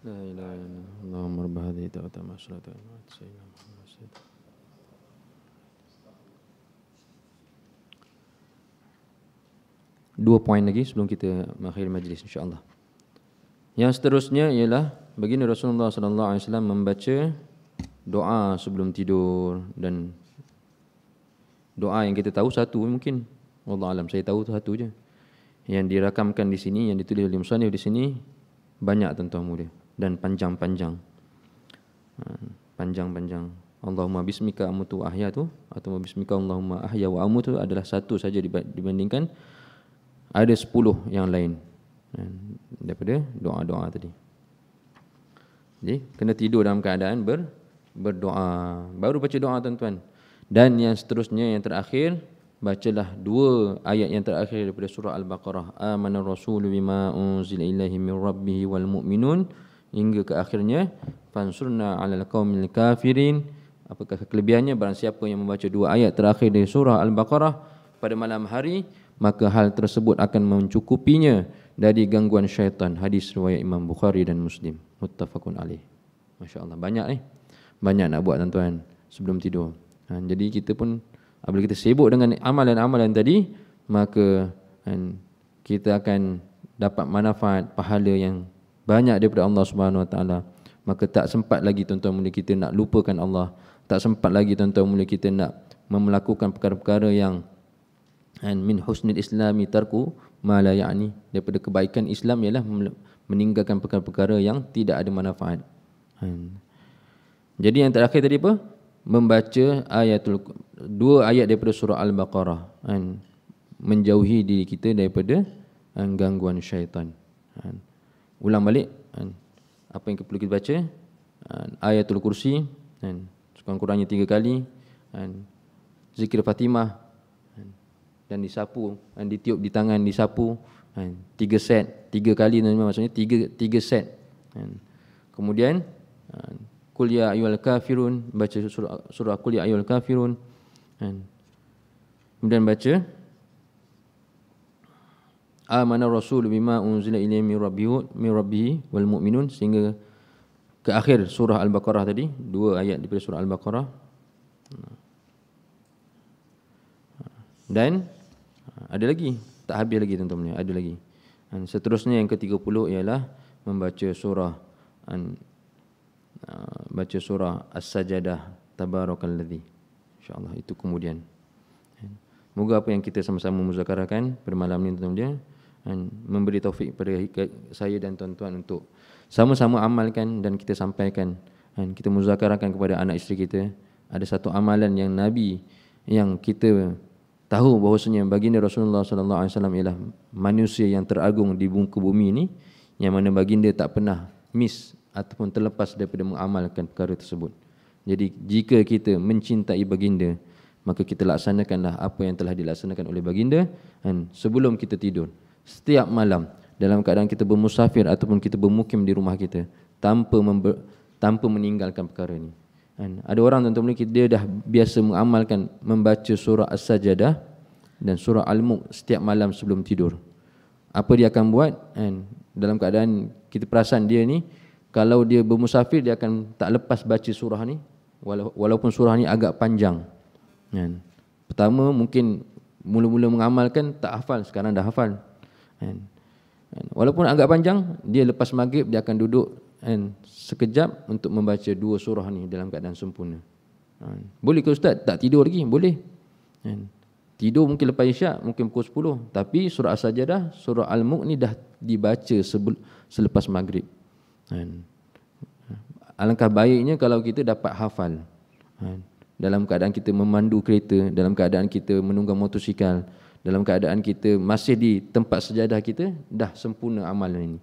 لا إله إلا الله اللهم dua poin lagi sebelum kita mengakhiri majlis insyaallah. Yang seterusnya ialah begini Rasulullah SAW membaca doa sebelum tidur dan doa yang kita tahu satu mungkin Allah alam saya tahu tu satu je. Yang dirakamkan di sini yang ditulis oleh musannif di sini banyak tentang tuan mulia dan panjang-panjang. Panjang-panjang. Allahumma bismika amutu ahya tu atau bismika Allahumma ahya wa amutu adalah satu saja dibandingkan ada sepuluh yang lain daripada doa-doa tadi. Jadi kena tidur dalam keadaan ber, berdoa. Baru baca doa tuan-tuan. Dan yang seterusnya yang terakhir bacalah dua ayat yang terakhir daripada surah Al-Baqarah. Amanar rasulu bima unzila ilaihi min rabbih wal mu'minun hingga ke akhirnya fansurna alal qaumil kafirin apakah kelebihannya barang siapa yang membaca dua ayat terakhir dari surah al-baqarah pada malam hari maka hal tersebut akan mencukupinya dari gangguan syaitan hadis riwayat imam bukhari dan muslim muttafaqun alaih masyaallah banyak eh banyak nak buat tuan-tuan sebelum tidur ha, jadi kita pun apabila kita sibuk dengan amalan-amalan tadi maka kan, kita akan dapat manfaat pahala yang banyak daripada Allah Subhanahu Wa Taala maka tak sempat lagi tuan-tuan mulia kita nak lupakan Allah tak sempat lagi tuan-tuan mulia kita nak melakukan perkara-perkara yang and min husnil islami tarku ma la ya'ni daripada kebaikan Islam ialah meninggalkan perkara-perkara yang tidak ada manfaat. Jadi yang terakhir tadi apa? Membaca ayatul dua ayat daripada surah Al-Baqarah menjauhi diri kita daripada gangguan syaitan ulang balik kan. apa yang perlu kita baca kan. ayatul kursi dan sekurang-kurangnya tiga kali dan zikir Fatimah kan. dan disapu dan ditiup di tangan disapu dan tiga set tiga kali maksudnya tiga tiga set dan kemudian kul ya ayyuhal kafirun baca surah surah kul ya ayyuhal kafirun dan kemudian baca amana rasul bima unzila ilaihi min rabbihi min rabbihi wal mu'minun sehingga ke akhir surah al-baqarah tadi dua ayat daripada surah al-baqarah dan ada lagi tak habis lagi tuan-tuan ada lagi dan seterusnya yang ke-30 ialah membaca surah an uh, baca surah as-sajadah tabarakallazi insyaallah itu kemudian Moga apa yang kita sama-sama muzakarakan bermalam ini tuan-tuan dan memberi taufik kepada saya dan tuan-tuan untuk sama-sama amalkan dan kita sampaikan dan kita muzakarakan kepada anak isteri kita ada satu amalan yang nabi yang kita tahu bahawasanya baginda Rasulullah sallallahu alaihi wasallam ialah manusia yang teragung di muka bumi ini yang mana baginda tak pernah miss ataupun terlepas daripada mengamalkan perkara tersebut. Jadi jika kita mencintai baginda maka kita laksanakanlah apa yang telah dilaksanakan oleh baginda dan sebelum kita tidur setiap malam dalam keadaan kita bermusafir ataupun kita bermukim di rumah kita tanpa member, tanpa meninggalkan perkara ini. Dan ada orang tuan-tuan dia dah biasa mengamalkan membaca surah As-Sajdah dan surah Al-Mulk setiap malam sebelum tidur. Apa dia akan buat? Dan dalam keadaan kita perasan dia ni kalau dia bermusafir dia akan tak lepas baca surah ni walaupun surah ni agak panjang. Dan pertama mungkin mula-mula mengamalkan tak hafal sekarang dah hafal Kan? Kan? Walaupun agak panjang, dia lepas maghrib dia akan duduk kan, sekejap untuk membaca dua surah ni dalam keadaan sempurna. Kan? Boleh ke Ustaz? Tak tidur lagi? Boleh. Kan. Tidur mungkin lepas isyak, mungkin pukul 10. Tapi surah As-Sajadah, surah Al-Mulk ni dah dibaca sebel- selepas maghrib. Kan. Alangkah baiknya kalau kita dapat hafal. Kan. Dalam keadaan kita memandu kereta, dalam keadaan kita menunggang motosikal, dalam keadaan kita masih di tempat sejadah kita dah sempurna amalan ini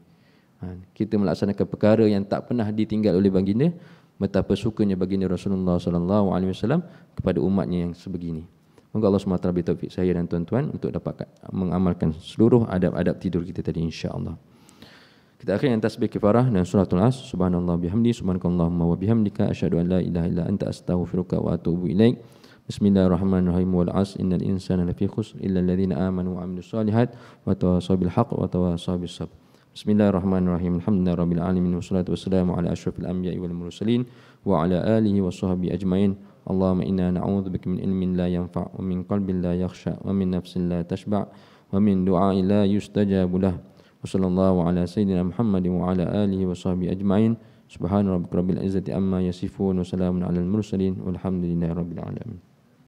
ha, kita melaksanakan perkara yang tak pernah ditinggal oleh baginda betapa sukanya baginda Rasulullah sallallahu alaihi wasallam kepada umatnya yang sebegini moga Allah SWT beri taufik saya dan tuan-tuan untuk dapat mengamalkan seluruh adab-adab tidur kita tadi insya-Allah kita akhir dengan tasbih kifarah dan suratul as subhanallah bihamdi subhanakallahumma wa bihamdika asyhadu an la ilaha illa anta astaghfiruka wa atubu ilaika بسم الله الرحمن الرحيم والعصر إن الإنسان لفي خسر إلا الذين آمنوا وعملوا الصالحات وتواصوا بالحق وتواصوا بالصبر بسم الله الرحمن الرحيم الحمد لله رب العالمين والصلاة والسلام على أشرف الأنبياء والمرسلين وعلى آله وصحبه أجمعين اللهم إنا نعوذ بك من علم لا ينفع ومن قلب لا يخشى ومن نفس لا تشبع ومن دعاء لا يستجاب له وصلى الله على سيدنا محمد وعلى آله وصحبه أجمعين سبحان ربك رب العزة أما يصفون وسلام على المرسلين والحمد لله رب العالمين